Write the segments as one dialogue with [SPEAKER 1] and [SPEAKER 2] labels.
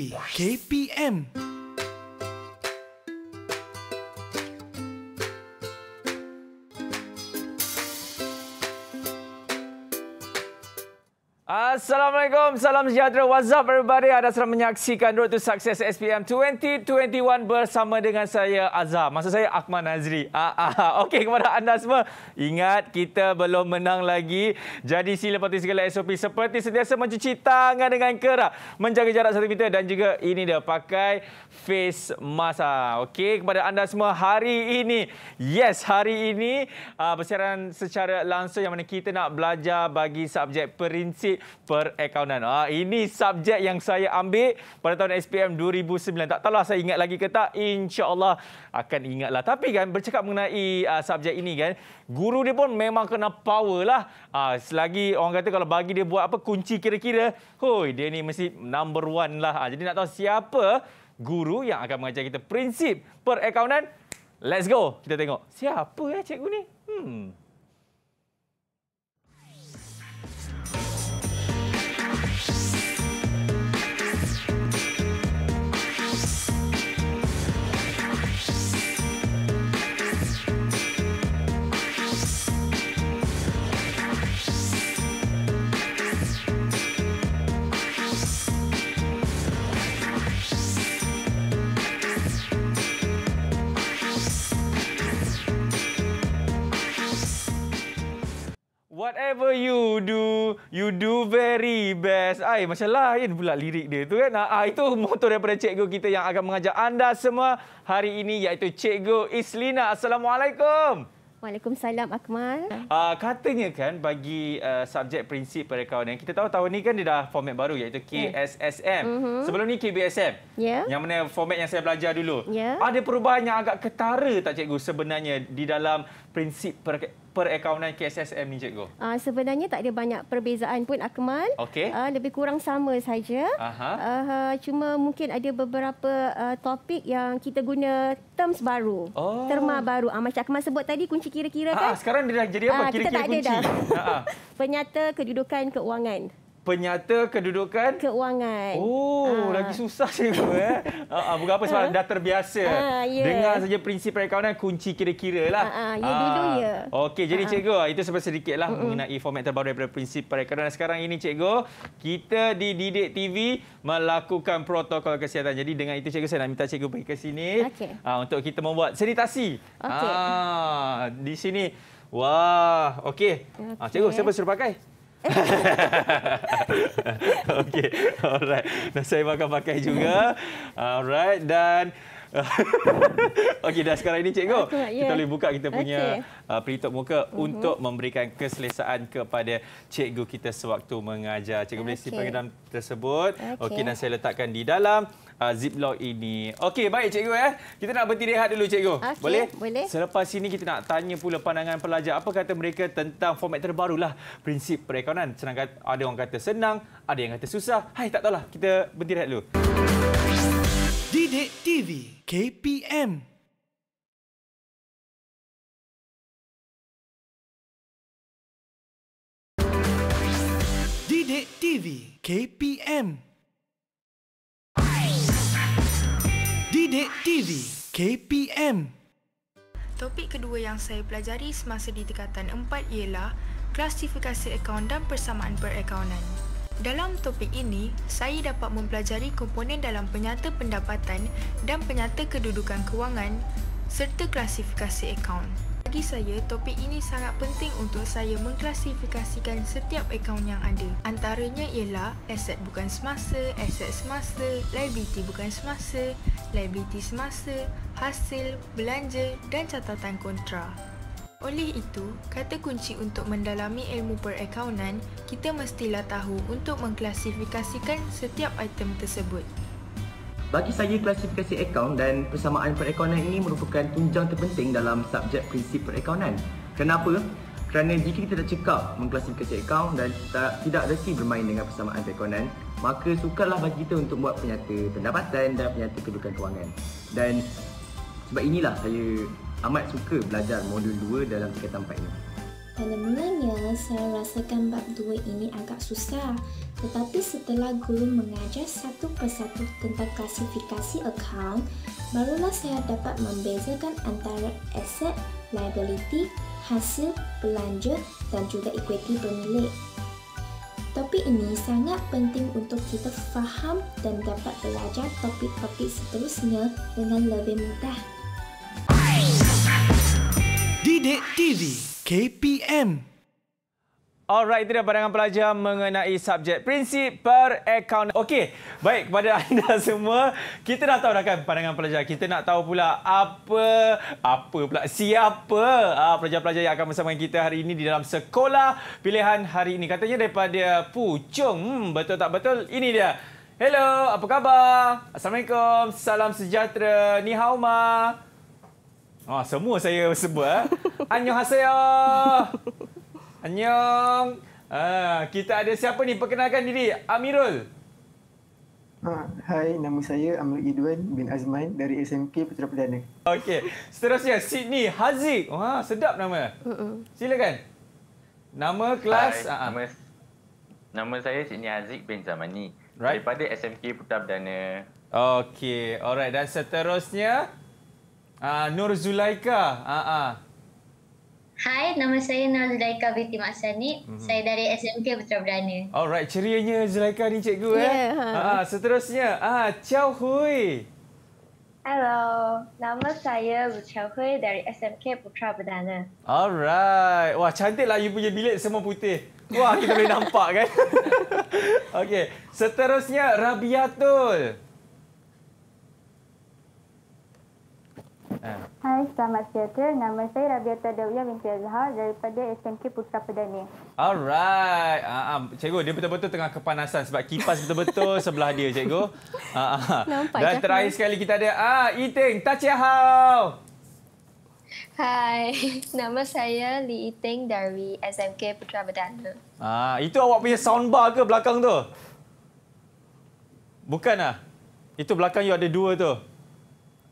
[SPEAKER 1] KPM
[SPEAKER 2] Assalamualaikum, salam sejahtera. What's up everybody? Anda sedang menyaksikan Road to Success SPM 2021 bersama dengan saya Azhar. Maksud saya Akmal Nazri. Ah, ah, ah. Okey kepada anda semua, ingat kita belum menang lagi. Jadi sila patuhi segala SOP seperti sentiasa mencuci tangan dengan kerak, menjaga jarak satu meter dan juga ini dia pakai face mask. Ah. Okey kepada anda semua hari ini. Yes, hari ini ah, bersiaran secara langsung yang mana kita nak belajar bagi subjek perinci perakaunan. Ah, ini subjek yang saya ambil pada tahun SPM 2009. Tak tahu lah saya ingat lagi ke tak. InsyaAllah akan ingat lah. Tapi kan bercakap mengenai uh, subjek ini kan, guru dia pun memang kena power lah. Ah, selagi orang kata kalau bagi dia buat apa kunci kira-kira, hoi dia ni mesti number one lah. Ah, jadi nak tahu siapa guru yang akan mengajar kita prinsip perakaunan? Let's go. Kita tengok. Siapa ya cikgu ni? Hmm. Whatever you do, you do very best. Ay, macam lain pula lirik dia tu kan. Ah, itu motor daripada cikgu kita yang akan mengajar anda semua hari ini iaitu cikgu Islina. Assalamualaikum.
[SPEAKER 3] Waalaikumsalam Akmal.
[SPEAKER 2] Ah, katanya kan bagi uh, subjek prinsip pada kawan yang kita tahu tahun ni kan dia dah format baru iaitu ya. KSSM. Yeah. Mm-hmm. Sebelum ni KBSM. Yeah. Yang mana format yang saya belajar dulu. Yeah. Ada perubahan yang agak ketara tak cikgu sebenarnya di dalam prinsip per- perakaunan KSSM ni cikgu?
[SPEAKER 3] Uh, sebenarnya tak ada banyak perbezaan pun Akmal. Okay. Uh, ah, lebih kurang sama saja. Uh, cuma mungkin ada beberapa uh, topik yang kita guna terms baru. Oh. Terma baru. Uh, macam Akmal sebut tadi kunci kira-kira kan? sekarang
[SPEAKER 1] dia dah jadi apa? Kira-kira uh, kunci. Ada dah.
[SPEAKER 3] Penyata kedudukan keuangan
[SPEAKER 2] penyata kedudukan
[SPEAKER 3] keuangan.
[SPEAKER 2] Oh, ha. lagi susah cikgu eh. Ha, ah, ah, bukan apa sebab ha. dah terbiasa. Ha, yeah. Ya. Dengar saja prinsip perakaunan kunci kira-kira lah. Ha,
[SPEAKER 3] ha. ya dulu ya.
[SPEAKER 2] Okey, jadi ha. cikgu, itu sebab sedikitlah uh -uh. mengenai format terbaru daripada prinsip perakaunan. Sekarang ini cikgu, kita di Didik TV melakukan protokol kesihatan. Jadi dengan itu cikgu saya nak minta cikgu pergi ke sini okay. ha, untuk kita membuat sanitasi. Okay. Ha, di sini. Wah, okey. Okay. Ha, cikgu, siapa suruh pakai? Okey, alright. Dan saya akan pakai juga. Alright, dan... Okey, dah sekarang ini cikgu. Okay, yeah. Kita ya. boleh buka kita punya okay. uh, pelitup muka uh mhm. -huh. untuk memberikan keselesaan kepada cikgu kita sewaktu mengajar. Cikgu okay. boleh simpan ke dalam tersebut. Okey, okay, dan saya letakkan di dalam uh, ah, ziplock ini. Okey, baik cikgu ya, Kita nak berhenti rehat dulu cikgu. Okay, boleh? Boleh. Selepas ini kita nak tanya pula pandangan pelajar. Apa kata mereka tentang format terbarulah prinsip perekonan. Senang kata, ada orang kata senang, ada yang kata susah. Hai, tak tahulah. Kita berhenti rehat dulu.
[SPEAKER 1] Didik TV KPM Didik TV KPM Didik TV KPM
[SPEAKER 2] Topik kedua yang saya pelajari semasa di tingkatan 4 ialah klasifikasi akaun dan persamaan perakaunan.
[SPEAKER 3] Dalam topik ini, saya dapat mempelajari komponen dalam penyata pendapatan dan penyata kedudukan kewangan serta klasifikasi akaun.
[SPEAKER 2] Bagi saya, topik ini sangat penting untuk saya mengklasifikasikan setiap akaun yang ada. Antaranya ialah aset bukan semasa, aset semasa, liability bukan semasa, liability semasa, hasil, belanja dan catatan kontra. Oleh itu, kata kunci untuk mendalami ilmu perakaunan, kita mestilah tahu untuk mengklasifikasikan setiap item tersebut. Bagi saya, klasifikasi akaun dan persamaan perakaunan ini merupakan tunjang terpenting dalam subjek prinsip perakaunan. Kenapa? Kerana jika kita tak cekap mengklasifikasi akaun dan tak, tidak reti bermain dengan persamaan perakaunan, maka sukarlah bagi kita untuk buat penyata pendapatan dan penyata kedudukan kewangan. Dan sebab inilah saya amat suka belajar modul 2 dalam tingkatan 4 ini.
[SPEAKER 3] Pada mulanya, saya rasakan bab dua ini agak susah tetapi setelah guru mengajar satu persatu tentang klasifikasi akaun, barulah saya dapat membezakan antara aset, liability, hasil, belanja dan juga equity pemilik. Topik ini sangat penting untuk kita faham dan dapat belajar topik-topik seterusnya dengan lebih mudah.
[SPEAKER 1] Didik TV KPM.
[SPEAKER 2] Alright, itu dah pandangan pelajar mengenai subjek prinsip per perakaunan. Okey, baik kepada anda semua, kita dah tahu dah kan pandangan pelajar. Kita nak tahu pula apa, apa pula, siapa ah, pelajar-pelajar yang akan bersama kita hari ini di dalam sekolah pilihan hari ini. Katanya daripada Pucung, hmm, betul tak betul? Ini dia. Hello, apa khabar? Assalamualaikum, salam sejahtera. Ni hao ma. Oh, semua saya sebut. Eh. Annyeong haseyo. Annyeong. Ah, kita ada siapa ni? Perkenalkan diri. Amirul. Ha, hai, nama saya Amir Idwan bin Azman dari SMK Putra Perdana. Okey. Seterusnya, Sydney Haziq. Wah, oh, sedap nama. Silakan. Nama, kelas. Hai, uh-huh. nama, nama saya Sydney Haziq bin Zamani. Right. Daripada SMK Putra Perdana. Okey. Alright. Dan seterusnya, Uh, Nur Zulaika. Uh, uh. Ah, ah.
[SPEAKER 4] Hai, nama saya Nur Zulaika binti Mak Sani. Mm-hmm. Saya dari SMK Putra Perdana.
[SPEAKER 2] Alright, cerianya Zulaika ni cikgu. Eh? Ya. Yeah, ha. Ah uh, uh, seterusnya, uh, Chow Hui.
[SPEAKER 3] Hello, nama saya Lu Chow Hui dari SMK Putra Perdana.
[SPEAKER 2] Alright. Wah, cantiklah you punya bilik semua putih. Wah, kita boleh nampak kan? okay, seterusnya Rabiatul. Rabiatul. Ah.
[SPEAKER 4] Hai, selamat sejahtera. Nama saya Rabiata
[SPEAKER 3] Dawiyah binti Azhar daripada SMK Putra Perdana.
[SPEAKER 2] Alright. Ah, uh, cikgu, dia betul-betul tengah kepanasan sebab kipas betul-betul sebelah dia, cikgu. Uh, Nampak dan terakhir ni. sekali kita ada ah, uh, Iting Tachihau.
[SPEAKER 4] Hai, nama saya Li Iting dari SMK Putra Perdana.
[SPEAKER 2] Ah, uh, itu awak punya soundbar ke belakang tu? Bukan ah. Itu belakang you ada dua tu.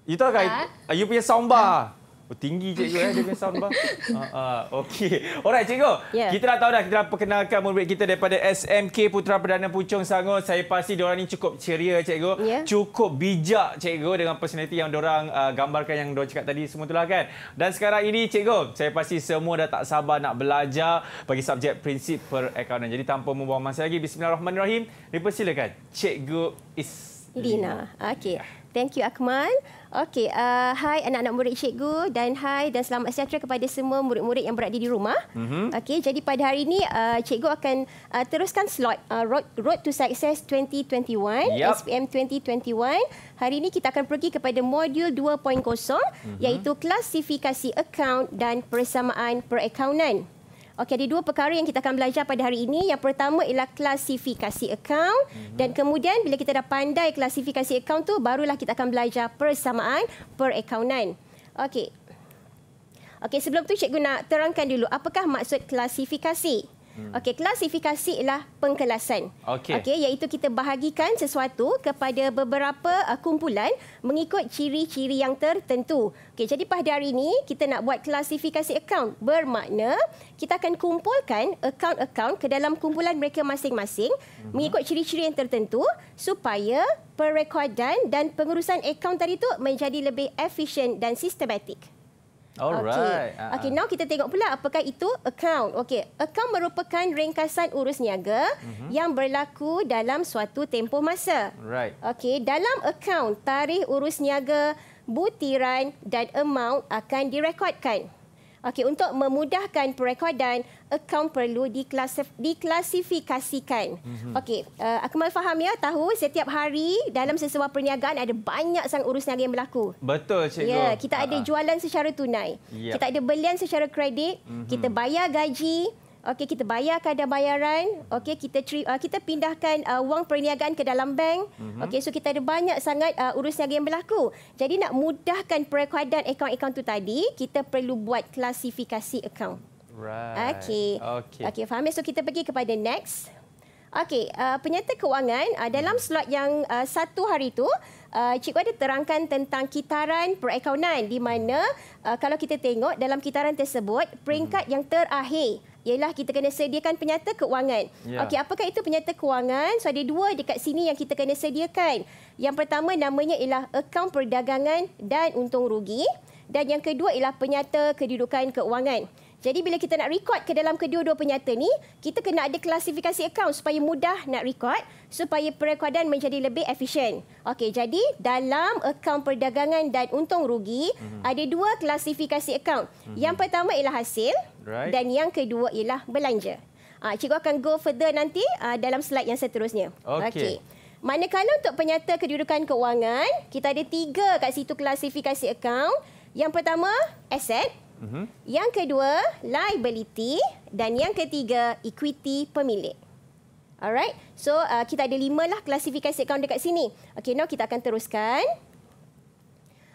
[SPEAKER 2] You tahu kan? Ha? You punya soundbar. Kan? Ha? Oh, tinggi je you eh, dia punya soundbar. Ah, ah, okey. Alright, cikgu. Yeah. Kita dah tahu dah. Kita dah perkenalkan murid kita daripada SMK Putra Perdana Puchong Sangon. Saya pasti diorang ni cukup ceria, cikgu. Yeah. Cukup bijak, cikgu. Dengan personality yang diorang uh, gambarkan yang diorang cakap tadi. Semua tu lah kan? Dan sekarang ini, cikgu. Saya pasti semua dah tak sabar nak belajar bagi subjek prinsip perakaunan. Jadi tanpa membuang masa lagi. Bismillahirrahmanirrahim. Dipersilakan. Cikgu Is... Lina.
[SPEAKER 3] Okey. Yeah. Thank you Akmal. Okey, uh, hai anak-anak murid cikgu dan hai dan selamat sejahtera kepada semua murid-murid yang berada di rumah. Mm-hmm. Okey, jadi pada hari ini uh, cikgu akan uh, teruskan slot uh, Road, Road to Success 2021 yep. SPM 2021. Hari ini kita akan pergi kepada modul 2.0 mm-hmm. iaitu klasifikasi akaun dan persamaan perakaunan. Okey, ada dua perkara yang kita akan belajar pada hari ini. Yang pertama ialah klasifikasi account. Mm-hmm. Dan kemudian bila kita dah pandai klasifikasi account tu, barulah kita akan belajar persamaan perakaunan. Okey. Okey, sebelum tu cikgu nak terangkan dulu apakah maksud Klasifikasi. Hmm. Okey, klasifikasi ialah pengkelasan. Okey. Okey, iaitu kita bahagikan sesuatu kepada beberapa uh, kumpulan mengikut ciri-ciri yang tertentu. Okey, jadi pada hari ini kita nak buat klasifikasi akaun. Bermakna kita akan kumpulkan akaun-akaun ke dalam kumpulan mereka masing-masing uh mengikut ciri-ciri yang tertentu supaya perekodan dan pengurusan akaun tadi itu menjadi lebih efisien dan sistematik.
[SPEAKER 2] Alright. Okay. Ah, okay, ah. now
[SPEAKER 3] kita tengok pula apakah itu account. Okay, account merupakan ringkasan urus niaga mm -hmm. yang berlaku dalam suatu tempoh masa. Right. Okay, dalam account, tarikh urus niaga, butiran dan amount akan direkodkan. Okey, untuk memudahkan perekodan, akaun perlu diklasif- diklasifikasikan. Mm-hmm. Okey, uh, eh, Akmal faham ya, tahu setiap hari dalam sesebuah perniagaan ada banyak sangat urusan yang berlaku.
[SPEAKER 2] Betul, Cikgu. Ya, kita
[SPEAKER 3] ada jualan secara tunai. Yep. Ya. Kita ada belian secara kredit. Mm-hmm. Kita bayar gaji. Okey kita bayar, ada bayaran. Okey kita tri, uh, kita pindahkan uh, wang perniagaan ke dalam bank. Mm-hmm. Okey so kita ada banyak sangat uh, urus niaga yang berlaku. Jadi nak mudahkan perakuan akaun-akaun tu tadi, kita perlu buat klasifikasi akaun.
[SPEAKER 1] Right. Okey. Okey okay,
[SPEAKER 3] faham. Ya? So kita pergi kepada next. Okey, uh, penyata kewangan uh, dalam hmm. slot yang uh, satu hari itu, uh, cikgu ada terangkan tentang kitaran perakaunan di mana uh, kalau kita tengok dalam kitaran tersebut peringkat hmm. yang terakhir ialah kita kena sediakan penyata keuangan. Ya. Okey, apakah itu penyata keuangan? So ada dua dekat sini yang kita kena sediakan. Yang pertama namanya ialah akaun perdagangan dan untung rugi dan yang kedua ialah penyata kedudukan keuangan. Jadi bila kita nak record ke dalam kedua-dua penyata ni, kita kena ada klasifikasi account supaya mudah nak record, supaya perekodan menjadi lebih efisien. Okey, jadi dalam account perdagangan dan untung rugi, mm-hmm. ada dua klasifikasi account. Mm-hmm. Yang pertama ialah hasil right. dan yang kedua ialah belanja. Ah, cikgu akan go further nanti ah, dalam slide yang seterusnya. Okey. Okay. Manakala untuk penyata kedudukan keuangan kita ada tiga kat situ klasifikasi account. Yang pertama, aset. Mm-hmm. Mm-hmm. Yang kedua, liability dan yang ketiga, equity pemilik. Alright. So, uh, kita ada lima lah klasifikasi akaun dekat sini. Okay, now kita akan teruskan.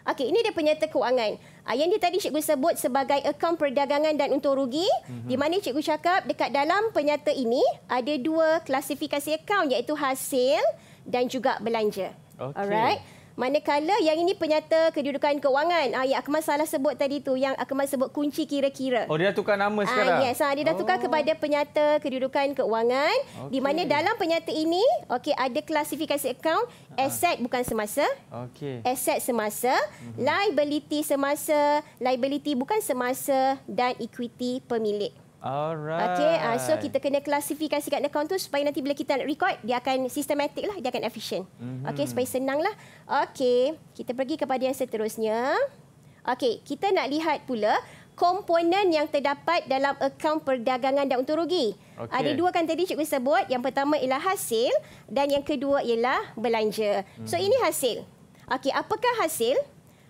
[SPEAKER 3] Okey, ini dia penyata kewangan. Uh, ah, yang dia tadi cikgu sebut sebagai akaun perdagangan dan untung rugi. Mm-hmm. Di mana cikgu cakap dekat dalam penyata ini ada dua klasifikasi akaun iaitu hasil dan juga belanja. Okay. Alright. Manakala yang ini penyata kedudukan kewangan. Ah, ya, Akmal salah sebut tadi tu yang Akmal sebut kunci kira-kira. Oh, dia
[SPEAKER 2] dah tukar nama ah, sekarang? Ah, yes, ah,
[SPEAKER 3] dia dah oh. tukar kepada penyata kedudukan kewangan. Okay. Di mana dalam penyata ini, okay, ada klasifikasi akaun, aset ah. bukan semasa, okay. aset semasa, mm -hmm. liability semasa, liability bukan semasa dan equity pemilik.
[SPEAKER 2] Ah, Alright. Okay, uh, so kita
[SPEAKER 3] kena klasifikasi kat account tu supaya nanti bila kita nak record, dia akan sistematik lah, dia akan efisien. Mm-hmm. Okay, supaya senang lah. Okay, kita pergi kepada yang seterusnya. Okay, kita nak lihat pula komponen yang terdapat dalam akaun perdagangan dan untung rugi. Okay. Ada dua kan tadi cikgu sebut. Yang pertama ialah hasil dan yang kedua ialah belanja. Hmm. So mhm. ini hasil. Okay, apakah hasil?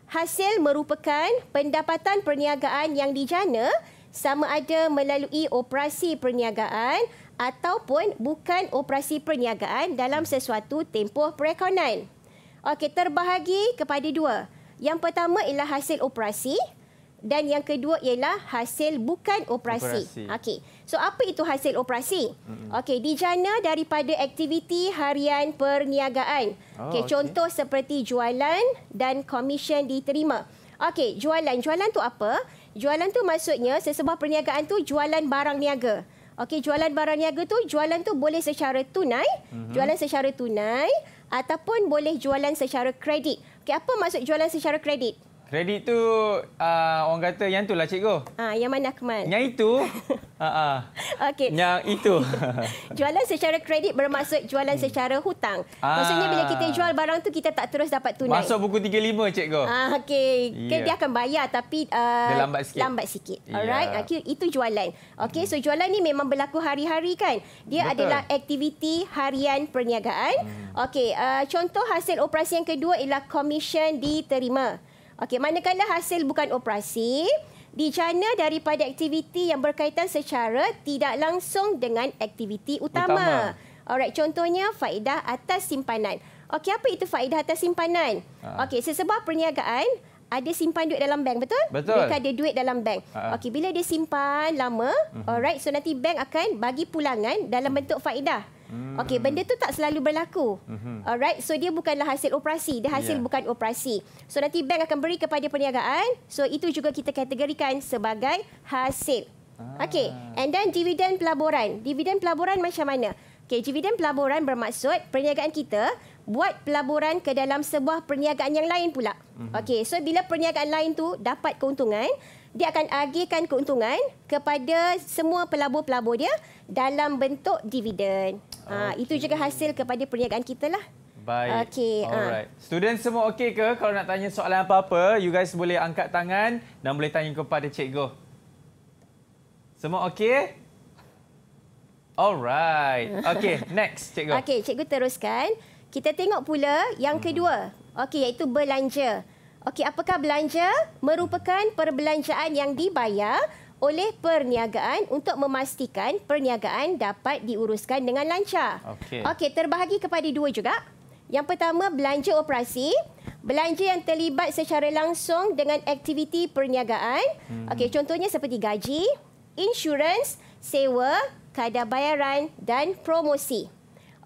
[SPEAKER 3] Hasil merupakan pendapatan perniagaan yang dijana sama ada melalui operasi perniagaan ataupun bukan operasi perniagaan dalam sesuatu tempoh perakaunan. Okey, terbahagi kepada dua. Yang pertama ialah hasil operasi dan yang kedua ialah hasil bukan operasi. operasi. Okey. So apa itu hasil operasi? Okey, dijana daripada aktiviti harian perniagaan. Oh, Okey, okay. contoh seperti jualan dan komisen diterima. Okey, jualan. Jualan tu apa? Jualan tu maksudnya sesebuah perniagaan tu jualan barang niaga. Okey, jualan barang niaga tu jualan tu boleh secara tunai, mm-hmm. jualan secara tunai ataupun boleh jualan secara kredit. Okey, apa maksud jualan secara kredit?
[SPEAKER 2] Kredit tu uh, orang kata yang itulah cikgu.
[SPEAKER 3] Ah yang mana Kemal? Yang
[SPEAKER 2] itu. Ha ah. Okey. Yang itu.
[SPEAKER 3] jualan secara kredit bermaksud jualan secara hutang. Aa. Ah. Maksudnya bila kita jual barang tu kita tak terus dapat tunai. Masuk
[SPEAKER 2] buku 35 cikgu. Ah okey. Yeah. Dia akan
[SPEAKER 3] bayar tapi uh, dia lambat sikit. Lambat sikit. Ya. Alright. Yeah. Okay, itu jualan. Okay, so jualan ni memang berlaku hari-hari kan. Dia Betul. adalah aktiviti harian perniagaan. Hmm. Okey, uh, contoh hasil operasi yang kedua ialah komisen diterima. Okey, manakala hasil bukan operasi dijana daripada aktiviti yang berkaitan secara tidak langsung dengan aktiviti utama. utama. Alright, contohnya faedah atas simpanan. Okey, apa itu faedah atas simpanan? Ha. Okey, sesebuah perniagaan ada simpan duit dalam bank, betul? Betul. Mereka ada duit dalam bank. Ha. Okey, bila dia simpan lama, uh-huh. alright, so nanti bank akan bagi pulangan dalam bentuk faedah. Hmm. Okey, benda tu tak selalu berlaku. Hmm. Alright, so dia bukanlah hasil operasi, dia hasil yeah. bukan operasi. So nanti bank akan beri kepada perniagaan. So itu juga kita kategorikan sebagai hasil. Ah. Okey, and then dividen pelaburan. Dividen pelaburan macam mana? Okey, dividen pelaburan bermaksud perniagaan kita buat pelaburan ke dalam sebuah perniagaan yang lain pula. Mm-hmm. Okey, so bila perniagaan lain tu dapat keuntungan, dia akan agihkan keuntungan kepada semua pelabur-pelabur dia dalam bentuk dividen. Ah, okay. itu juga hasil kepada perniagaan kita lah.
[SPEAKER 2] Baik. Okay. Ah. Alright. Uh. Student semua okey ke kalau nak tanya soalan apa-apa, you guys boleh angkat tangan dan boleh tanya kepada cikgu. Semua okey? Alright. Okey, next cikgu. Okey,
[SPEAKER 3] cikgu teruskan. Kita tengok pula yang hmm. kedua. Okey, iaitu belanja. Okey, apakah belanja merupakan perbelanjaan yang dibayar oleh perniagaan untuk memastikan perniagaan dapat diuruskan dengan lancar. Okey, okay, terbahagi kepada dua juga. Yang pertama, belanja operasi. Belanja yang terlibat secara langsung dengan aktiviti perniagaan. Hmm. Okey, contohnya seperti gaji, insurans, sewa, kadar bayaran dan promosi.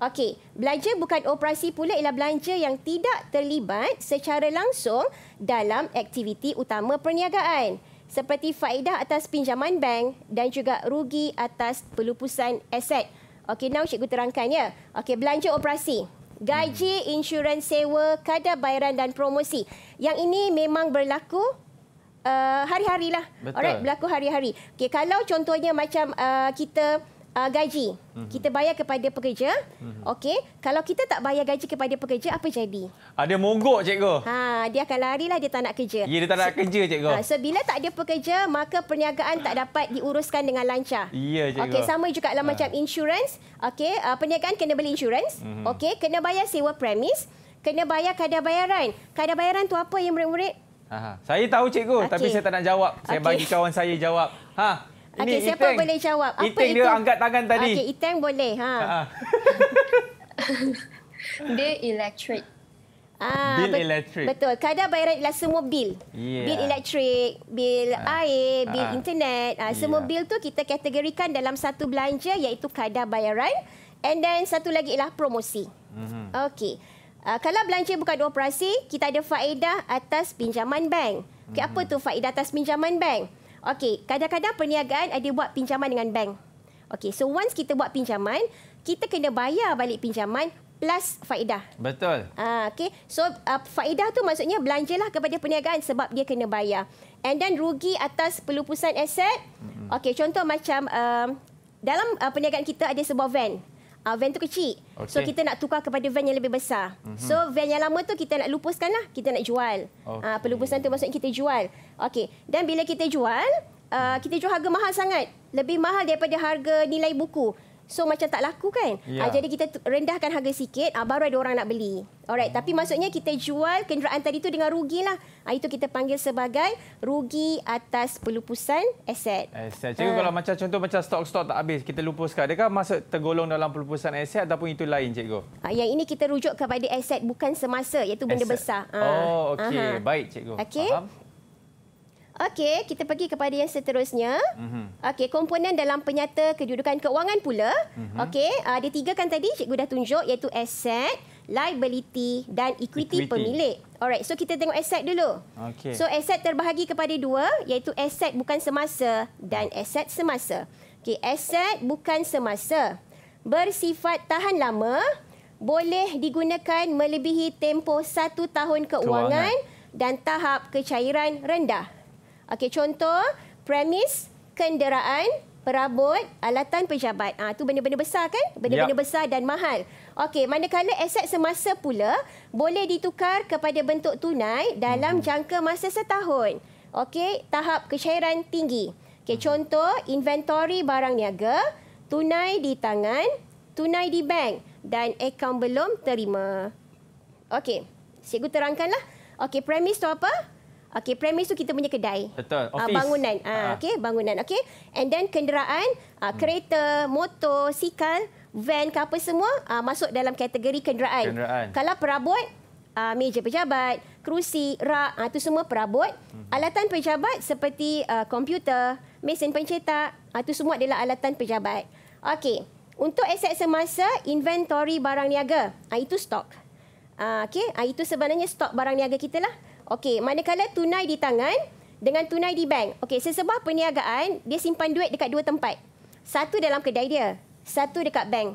[SPEAKER 3] Okey, belanja bukan operasi pula ialah belanja yang tidak terlibat secara langsung dalam aktiviti utama perniagaan seperti faedah atas pinjaman bank dan juga rugi atas pelupusan aset. Okey, now cikgu terangkan ya. Okey, belanja operasi. Gaji, insurans sewa, kadar bayaran dan promosi. Yang ini memang berlaku uh, hari-harilah. Betul. Alright, berlaku hari-hari. Okey, kalau contohnya macam uh, kita uh, gaji. Mm-hmm. Kita bayar kepada pekerja. Mm-hmm. Okey, kalau kita tak bayar gaji kepada pekerja apa jadi?
[SPEAKER 2] Ada ah, uh, mogok cikgu.
[SPEAKER 3] Ha, dia akan larilah dia tak nak kerja. Ya, dia tak nak so, kerja cikgu. Ha, so bila tak ada pekerja, maka perniagaan tak dapat diuruskan dengan lancar. Ya, cikgu. Okey, sama juga lah ha. macam insurans, Okey, uh, perniagaan kena beli insurans, Mm-hmm. Okey, kena bayar sewa premis, kena bayar kadar bayaran. Kadar bayaran tu apa yang murid-murid?
[SPEAKER 2] Aha. Saya tahu cikgu, okay. tapi saya tak nak jawab. Saya okay. bagi kawan saya jawab. Ha.
[SPEAKER 3] Okey, siapa Iteng. boleh jawab? Apa Iteng, Iteng dia angkat
[SPEAKER 2] tangan tadi. Okay,
[SPEAKER 3] Iteng boleh. Ha. Dia ha. elektrik. Ah, bil bet elektrik. Betul. Kadar bayaran ialah semua bil. Yeah. Bil elektrik, bil uh, ah. air, ah. bil uh, internet. Uh, semua yeah. bil tu kita kategorikan dalam satu belanja iaitu kadar bayaran. And then satu lagi ialah promosi. Mm-hmm. Okey. Uh, kalau belanja bukan operasi, kita ada faedah atas pinjaman bank. Okay, mm-hmm. Apa tu faedah atas pinjaman bank? Okey, kadang-kadang perniagaan ada buat pinjaman dengan bank. Okey, so once kita buat pinjaman, kita kena bayar balik pinjaman plus faedah. Betul. Ah, uh, okey. So uh, faedah tu maksudnya belanjalah kepada perniagaan sebab dia kena bayar. And then rugi atas pelupusan aset. mm Okey, contoh macam uh, dalam uh, perniagaan kita ada sebuah van uh, van tu kecil. Okay. So kita nak tukar kepada van yang lebih besar. Mm-hmm. So van yang lama tu kita nak lupuskan lah. Kita nak jual. Ah, okay. Uh, pelupusan tu maksudnya kita jual. Okey. Dan bila kita jual, uh, kita jual harga mahal sangat. Lebih mahal daripada harga nilai buku. So macam tak laku kan? Yeah. Uh, ya. jadi kita rendahkan harga sikit uh, baru ada orang nak beli. Alright, hmm. tapi maksudnya kita jual kenderaan tadi tu dengan rugi lah. uh, itu kita panggil sebagai rugi atas pelupusan aset.
[SPEAKER 2] Aset. Jadi uh. kalau macam contoh macam stok-stok tak habis, kita lupuskan. Adakah masuk tergolong dalam pelupusan aset ataupun itu lain cikgu?
[SPEAKER 3] Uh, yang ini kita rujuk kepada aset bukan semasa iaitu benda asset. besar. Uh. Oh, okey. Uh-huh. Baik
[SPEAKER 2] cikgu. Okay. Faham?
[SPEAKER 3] Okey, kita pergi kepada yang seterusnya. Mm-hmm. Okey, komponen dalam penyata kedudukan keuangan pula. Mm-hmm. Okey, ada ah, tiga kan tadi cikgu dah tunjuk iaitu aset, liability dan equity, equity. pemilik. Alright, so kita tengok aset dulu. Okey. So aset terbahagi kepada dua iaitu aset bukan semasa dan hmm. aset semasa. Okey, aset bukan semasa bersifat tahan lama boleh digunakan melebihi tempoh satu tahun keuangan, keuangan. dan tahap kecairan rendah. Okey, contoh premis kenderaan perabot, alatan pejabat. Ah ha, tu benda-benda besar kan? Benda-benda yep. Ya. besar dan mahal. Okey, manakala aset semasa pula boleh ditukar kepada bentuk tunai dalam hmm. jangka masa setahun. Okey, tahap kecairan tinggi. Okey, hmm. contoh inventory barang niaga, tunai di tangan, tunai di bank dan akaun belum terima. Okey, cikgu terangkanlah. Okey, premis tu apa? Okey, premis tu kita punya kedai. Betul. Uh, bangunan. Uh, uh. Okey, bangunan. Okey. And then kenderaan, uh, kereta, motor, sikal, van ke apa semua uh, masuk dalam kategori kenderaan. Kenderaan. Kalau perabot, uh, meja pejabat, kerusi, rak, itu uh, semua perabot. uh Alatan pejabat seperti uh, komputer, mesin pencetak, itu uh, semua adalah alatan pejabat. Okey. Untuk aset semasa, inventory barang niaga. Uh, itu stok. Uh, Okey, uh, itu sebenarnya stok barang niaga kita lah. Okey, manakala tunai di tangan dengan tunai di bank. Okey, sesebuah perniagaan, dia simpan duit dekat dua tempat. Satu dalam kedai dia, satu dekat bank.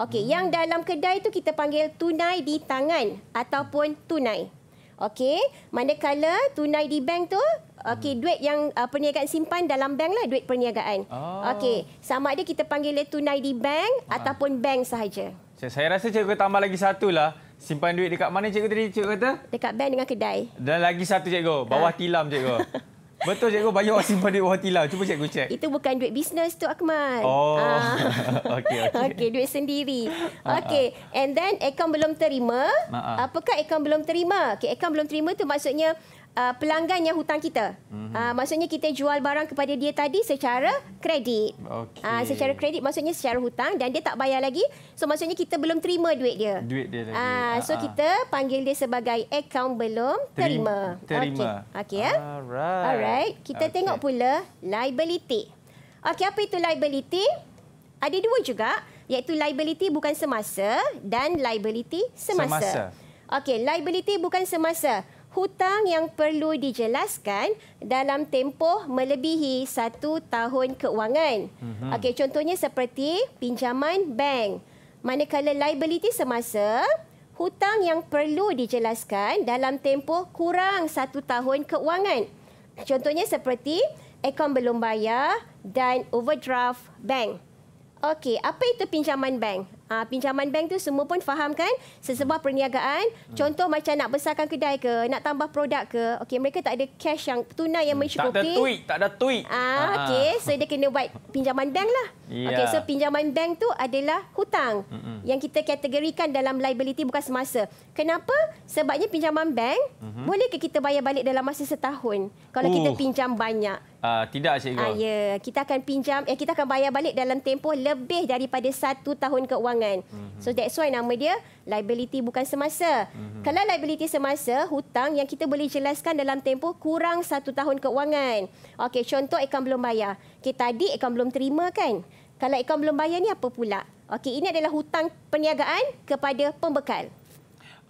[SPEAKER 3] Okey, hmm. yang dalam kedai tu kita panggil tunai di tangan ataupun tunai. Okey, manakala tunai di bank tu Okey, duit yang uh, perniagaan simpan dalam bank lah duit perniagaan. Oh. Okey, sama ada kita panggil tunai di bank ha. ataupun bank sahaja.
[SPEAKER 2] Saya, saya rasa cikgu tambah lagi satu lah simpan duit dekat mana cikgu tadi cikgu kata?
[SPEAKER 3] Dekat bank dengan kedai.
[SPEAKER 2] Dan lagi satu cikgu, bawah ha. tilam cikgu. Betul cikgu, banyak orang simpan duit bawah tilam. Cuba cikgu cek.
[SPEAKER 3] Itu bukan duit bisnes tu Akmal. Oh. Ha. okey okey. Okey, duit sendiri. Ha, okey, and then akaun belum terima. Apakah akaun belum terima? Okey, akaun belum terima tu maksudnya uh, pelanggan yang hutang kita. Mm-hmm. Uh, maksudnya kita jual barang kepada dia tadi secara kredit. Okay. Uh, ah, secara kredit maksudnya secara hutang dan dia tak bayar lagi. So maksudnya kita belum terima duit dia. Duit
[SPEAKER 2] dia lagi. Uh, so uh-huh. kita
[SPEAKER 3] panggil dia sebagai account belum terima. Terima. Okey. Okay, yeah.
[SPEAKER 1] Alright. Alright. Kita okay. tengok
[SPEAKER 3] pula liability. Okey apa itu liability? Ada dua juga iaitu liability bukan semasa dan liability semasa. semasa. Okey, liability bukan semasa hutang yang perlu dijelaskan dalam tempoh melebihi satu tahun keuangan. Mm-hmm. Okey, contohnya seperti pinjaman bank. Manakala liability semasa, hutang yang perlu dijelaskan dalam tempoh kurang satu tahun keuangan. Contohnya seperti akaun belum bayar dan overdraft bank. Okey, apa itu pinjaman bank? uh, pinjaman bank tu semua pun faham kan sesebuah perniagaan hmm. contoh macam nak besarkan kedai ke nak tambah produk ke okey mereka tak ada cash yang tunai yang hmm, mencukupi tak ada tweet
[SPEAKER 2] tak ada tweet ah uh, okey
[SPEAKER 3] so dia kena buat pinjaman bank lah yeah. okey so pinjaman bank tu adalah hutang hmm. yang kita kategorikan dalam liability bukan semasa kenapa sebabnya pinjaman bank hmm. boleh ke kita bayar balik dalam masa setahun kalau uh. kita oh. pinjam banyak
[SPEAKER 2] Uh, tidak cikgu. Uh, ah, ya,
[SPEAKER 3] kita akan pinjam eh kita akan bayar balik dalam tempoh lebih daripada satu tahun keuangan. Mm -hmm. So that's why nama dia liability bukan semasa. Mm -hmm. Kalau liability semasa, hutang yang kita boleh jelaskan dalam tempoh kurang satu tahun keuangan. Okey, contoh akaun belum bayar. Okey, tadi akaun belum terima kan? Kalau akaun belum bayar ni apa pula? Okey, ini adalah hutang perniagaan kepada pembekal.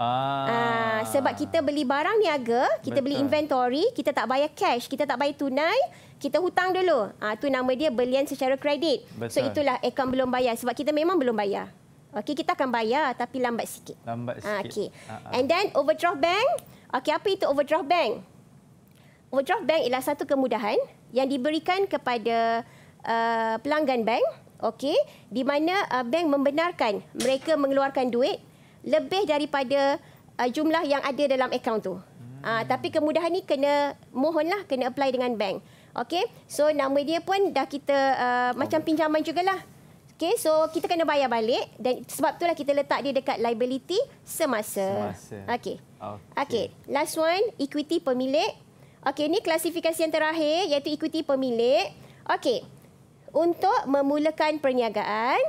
[SPEAKER 2] Ah. Uh,
[SPEAKER 3] sebab kita beli barang niaga, kita Betul. beli inventory, kita tak bayar cash, kita tak bayar tunai, kita hutang dulu. Itu ah, uh, nama dia belian secara kredit. Betul. So itulah akaun belum bayar sebab kita memang belum bayar. Okey, kita akan bayar tapi lambat sikit.
[SPEAKER 4] Lambat ah, sikit. Uh, okay. uh-huh.
[SPEAKER 3] And then overdraft bank. Okey, apa itu overdraft bank? Overdraft bank ialah satu kemudahan yang diberikan kepada uh, pelanggan bank. Okey, di mana uh, bank membenarkan mereka mengeluarkan duit lebih daripada uh, jumlah yang ada dalam akaun tu. Hmm. Uh, tapi kemudahan ni kena mohonlah kena apply dengan bank. Okay. So nama dia pun dah kita uh, oh. macam pinjaman jugalah. Okay, so kita kena bayar balik dan sebab itulah kita letak dia dekat liability semasa. semasa. Okay. okay. Okay. Last one, equity pemilik. Okay, Ini klasifikasi yang terakhir iaitu equity pemilik. Okay. Untuk memulakan perniagaan,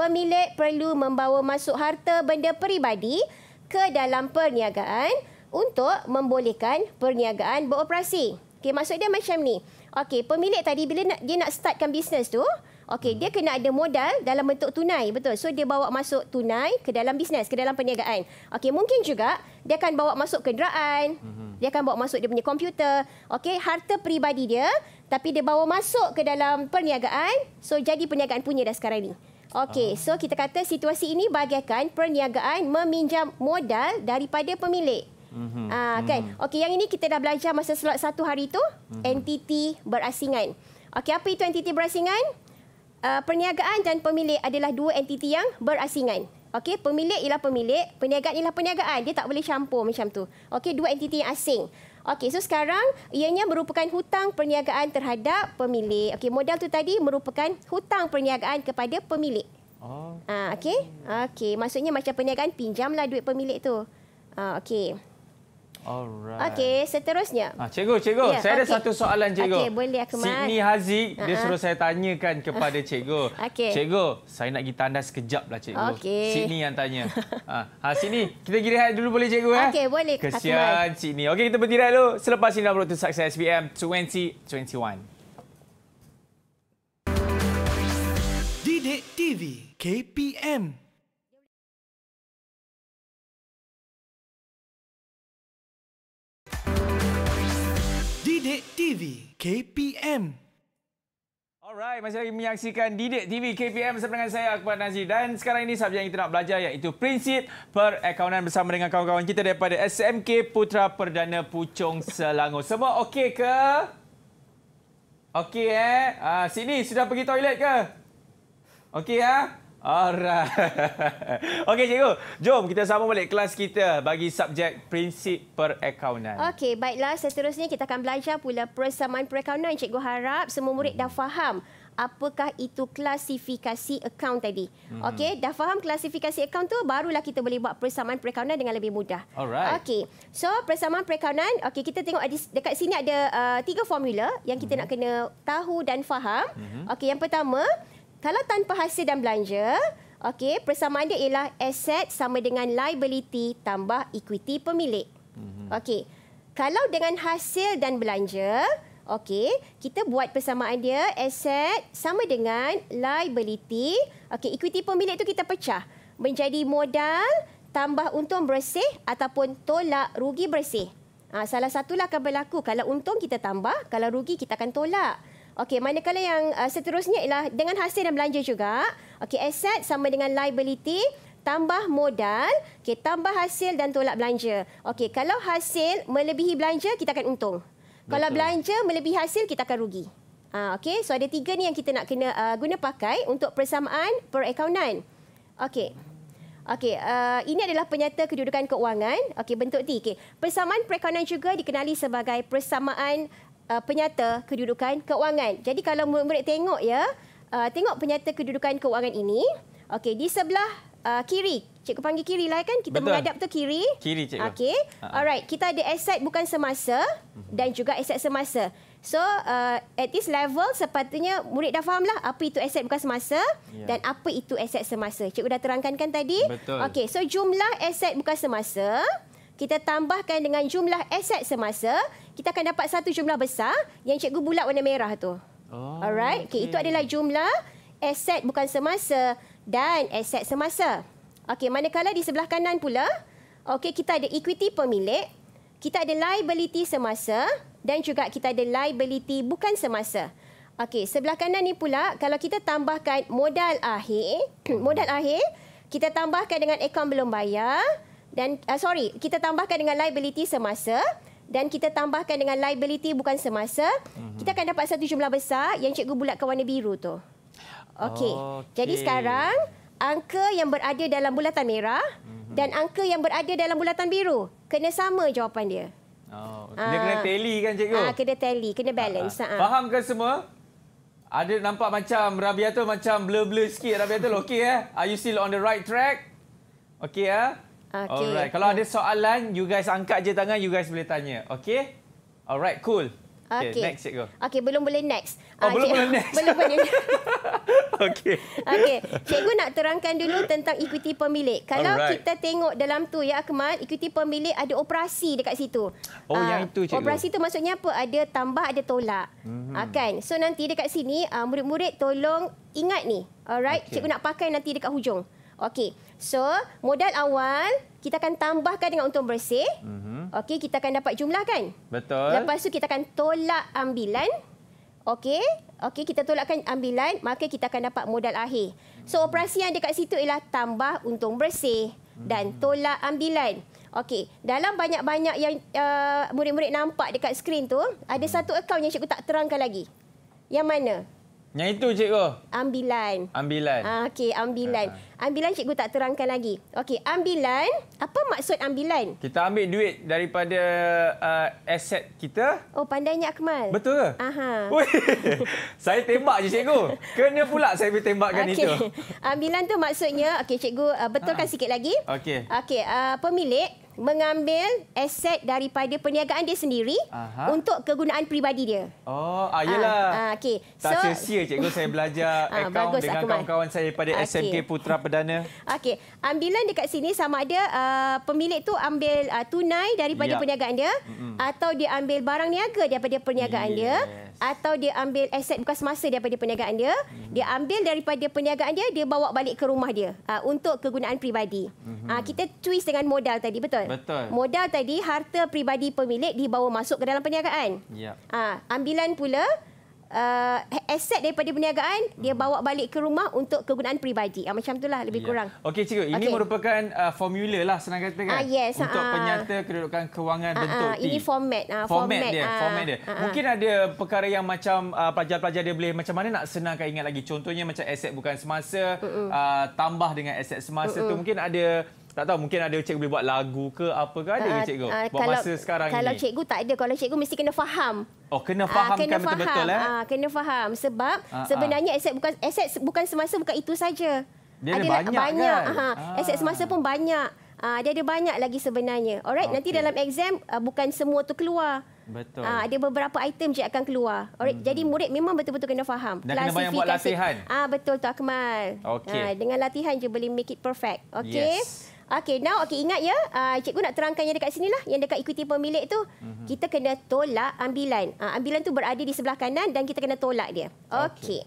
[SPEAKER 3] pemilik perlu membawa masuk harta benda peribadi ke dalam perniagaan untuk membolehkan perniagaan beroperasi. Okey, maksud dia macam ni. Okey, pemilik tadi bila nak, dia nak startkan bisnes tu, okey, dia kena ada modal dalam bentuk tunai, betul. So dia bawa masuk tunai ke dalam bisnes, ke dalam perniagaan. Okey, mungkin juga dia akan bawa masuk kenderaan. Mhm. Dia akan bawa masuk dia punya komputer. Okey, harta peribadi dia tapi dia bawa masuk ke dalam perniagaan. So jadi perniagaan punya dah sekarang ni. Okey, uh. so kita kata situasi ini bagaikan perniagaan meminjam modal daripada pemilik. Mm-hmm. Ah, kan? Mhm. Okey, yang ini kita dah belajar masa slot satu hari itu, mm-hmm. entiti berasingan. Okey, apa itu entiti berasingan? Uh, perniagaan dan pemilik adalah dua entiti yang berasingan. Okey, pemilik ialah pemilik, perniagaan ialah perniagaan. Dia tak boleh campur macam tu. Okey, dua entiti yang asing. Okey, so sekarang ianya merupakan hutang perniagaan terhadap pemilik. Okey, modal tu tadi merupakan hutang perniagaan kepada pemilik. Oh. Ah, okey. Okey, maksudnya macam perniagaan pinjamlah duit pemilik tu. Ah, okey.
[SPEAKER 1] Alright.
[SPEAKER 3] Okey, seterusnya.
[SPEAKER 2] Ah, cikgu, cikgu, yeah, saya okay. ada satu soalan cikgu. Okey, boleh aku mat. Sini Haziq, uh -huh. dia suruh saya tanyakan kepada cikgu. Okey. Cikgu, saya nak kita anda sekejaplah cikgu. Okey. Sini yang tanya. ah, ha, sini, kita pergi rehat dulu boleh cikgu eh? Okey, boleh. Kesian sini. Okey, kita berhenti dulu. Selepas ini download Success SPM 2021.
[SPEAKER 1] TV KPM Didik TV KPM.
[SPEAKER 2] Alright, masih lagi menyaksikan Didik TV KPM bersama dengan saya, Akbar Nazir. Dan sekarang ini subjek yang kita nak belajar iaitu prinsip perakaunan bersama dengan kawan-kawan kita daripada SMK Putra Perdana Pucung Selangor. Semua okey ke? Okey eh? Ah, sini sudah pergi toilet ke? Okey ya. Eh? Alright. Okey cikgu, jom kita sambung balik kelas kita bagi subjek prinsip perakaunan.
[SPEAKER 3] Okey, baiklah seterusnya kita akan belajar pula persamaan perakaunan. Cikgu harap semua murid dah faham apakah itu klasifikasi akaun tadi. Hmm. Okey, dah faham klasifikasi akaun tu barulah kita boleh buat persamaan perakaunan dengan lebih mudah. Alright. Okey. So, persamaan perakaunan, okey kita tengok ada dekat sini ada uh, tiga formula yang kita -hmm. nak kena tahu dan faham. Mm -hmm. Okey, yang pertama kalau tanpa hasil dan belanja, okey, persamaan dia ialah aset sama dengan liability tambah equity pemilik. Mhm. Okey. Kalau dengan hasil dan belanja, okey, kita buat persamaan dia aset sama dengan liability, okey, equity pemilik tu kita pecah menjadi modal tambah untung bersih ataupun tolak rugi bersih. Ha, salah satulah akan berlaku. Kalau untung kita tambah, kalau rugi kita akan tolak. Okey, manakala yang uh, seterusnya ialah dengan hasil dan belanja juga. Okey, aset sama dengan liability tambah modal, okey tambah hasil dan tolak belanja. Okey, kalau hasil melebihi belanja kita akan untung. Betul. Kalau belanja melebihi hasil kita akan rugi. Ah uh, okey, so ada tiga ni yang kita nak kena uh, guna pakai untuk persamaan perakaunan. Okey. Okey, uh, ini adalah penyata kedudukan keuangan. Okey, bentuk T. Okey. Persamaan perakaunan juga dikenali sebagai persamaan uh, penyata kedudukan keuangan. Jadi kalau murid-murid tengok ya, uh, tengok penyata kedudukan keuangan ini. Okey, di sebelah uh, kiri. Cikgu panggil kiri lah kan? Kita Betul. menghadap tu kiri. Kiri, cikgu. Okey. Alright, kita ada aset bukan semasa mhm. dan juga aset semasa. So, uh, at this level sepatutnya murid dah fahamlah apa itu aset bukan semasa yeah. dan apa itu aset semasa. Cikgu dah terangkan kan tadi? Betul. Okey, so jumlah aset bukan semasa kita tambahkan dengan jumlah aset semasa, kita akan dapat satu jumlah besar yang cikgu bulat warna merah tu. Oh, Alright. Okay. okay, itu adalah jumlah aset bukan semasa dan aset semasa. Okey, manakala di sebelah kanan pula, okey kita ada equity pemilik, kita ada liability semasa dan juga kita ada liability bukan semasa. Okey, sebelah kanan ni pula kalau kita tambahkan modal akhir, modal akhir kita tambahkan dengan akaun belum bayar dan uh, sorry kita tambahkan dengan liability semasa dan kita tambahkan dengan liability bukan semasa mm-hmm. kita akan dapat satu jumlah besar yang cikgu bulatkan warna biru tu
[SPEAKER 1] okey okay. jadi sekarang
[SPEAKER 3] angka yang berada dalam bulatan merah mm-hmm. dan angka yang berada dalam bulatan biru kena sama jawapan dia
[SPEAKER 2] oh okay. kena ah. tally kan cikgu ah kena
[SPEAKER 3] tally kena balance ah, ah. faham
[SPEAKER 2] ke semua ada nampak macam Rabiatul macam blur-blur sikit Rabiatul okey eh are you still on the right track okey eh Okay. Alright, kalau ada soalan, you guys angkat je tangan, you guys boleh tanya. Okay? Alright, cool. Okay, okay. next cikgu.
[SPEAKER 3] Okay, belum boleh next. Oh, uh, belum boleh next. Belum boleh next. okay. Okay, cikgu nak terangkan dulu tentang ikuti pemilik. Kalau Alright. kita tengok dalam tu ya, Akmal, ikuti pemilik ada operasi dekat situ. Oh, uh, yang ah, itu cikgu. Operasi tu maksudnya apa? Ada tambah, ada tolak. Mm-hmm. Uh, kan? So, nanti dekat sini, uh, murid-murid tolong ingat ni. Alright, okay. cikgu nak pakai nanti dekat hujung. Okay. So, modal awal kita akan tambahkan dengan untung bersih. Mm-hmm. Okey, kita akan dapat jumlah kan?
[SPEAKER 1] Betul. Lepas
[SPEAKER 3] tu kita akan tolak ambilan. Okey. Okey, kita tolakkan ambilan, maka kita akan dapat modal akhir. So, operasi yang dekat situ ialah tambah untung bersih dan hmm. tolak ambilan. Okey, dalam banyak-banyak yang uh, murid-murid nampak dekat skrin tu, ada hmm. satu akaun yang cikgu tak terangkan lagi. Yang mana?
[SPEAKER 2] Yang itu cikgu.
[SPEAKER 3] Ambilan.
[SPEAKER 2] Ambilan. Ah,
[SPEAKER 3] Okey, ambilan. Ha. Ambilan cikgu tak terangkan lagi. Okey, ambilan. Apa maksud ambilan?
[SPEAKER 2] Kita ambil duit daripada uh, ah, aset kita.
[SPEAKER 3] Oh, pandainya Akmal. Betul ke? Aha.
[SPEAKER 2] saya tembak je cikgu. Kena pula saya boleh tembakkan okay. itu.
[SPEAKER 3] Ambilan tu maksudnya, okay, cikgu uh, betulkan ha. sikit lagi. Okey. Okey, uh, pemilik mengambil aset daripada perniagaan dia sendiri Aha. untuk kegunaan peribadi dia.
[SPEAKER 2] Oh, ayolah. Ah, ah, ah, okay. Tak so, sia-sia cikgu saya belajar ah, akaun dengan kawan-kawan saya daripada okay. SMK Putra Perdana.
[SPEAKER 3] Okey, ambilan dekat sini sama ada uh, pemilik tu ambil uh, tunai daripada ya. perniagaan dia Mm-mm. atau dia ambil barang niaga daripada perniagaan yes. dia atau dia ambil aset bukan semasa daripada perniagaan dia, mm-hmm. dia ambil daripada perniagaan dia, dia bawa balik ke rumah dia uh, untuk kegunaan peribadi. Mm-hmm. Uh, kita twist dengan modal tadi, betul? Betul. Modal tadi harta pribadi pemilik dibawa masuk ke dalam perniagaan. Ya. Ha, ambilan pula uh, aset daripada perniagaan hmm. dia bawa balik ke rumah untuk kegunaan pribadi. Ha, macam itulah lebih ya. kurang.
[SPEAKER 2] Okey cikgu, ini okay. merupakan uh, formula lah senang kata kan. Uh, yes. Untuk uh, penyata kedudukan kewangan uh, bentuk uh, Ini
[SPEAKER 3] format. Uh, format, format dia, uh, format dia.
[SPEAKER 2] Uh, Mungkin ada perkara yang macam uh, pelajar-pelajar dia boleh macam mana nak senangkan ingat lagi. Contohnya macam aset bukan semasa, uh, uh, tambah dengan aset semasa uh, uh. tu. Mungkin ada tak tahu mungkin ada cikgu boleh buat lagu ke apa ke ada ke ah, cikgu uh, uh, kalau, masa sekarang kalau ini kalau
[SPEAKER 3] cikgu tak ada kalau cikgu mesti kena faham
[SPEAKER 2] oh kena ah, faham uh, kena kan faham. betul eh uh,
[SPEAKER 3] kena faham sebab uh, uh. sebenarnya aset bukan aset bukan semasa bukan itu saja dia ada banyak, banyak kan? uh, uh. aset semasa pun banyak uh, dia ada banyak lagi sebenarnya alright okay. nanti dalam exam uh, bukan semua tu keluar
[SPEAKER 1] Betul. Ah, ada
[SPEAKER 3] beberapa item je akan keluar. Alright, hmm. jadi murid memang betul-betul kena faham. Dan kena banyak buat latihan. Ah, betul tu Akmal. Okay. Ah, dengan latihan je boleh make it perfect. Okey. Yes. Okey, now okey ingat ya, uh, cikgu nak terangkan yang dekat sinilah, yang dekat ikuti pemilik tu, mm-hmm. kita kena tolak ambilan. Uh, ambilan tu berada di sebelah kanan dan kita kena tolak dia. Okey. Okay.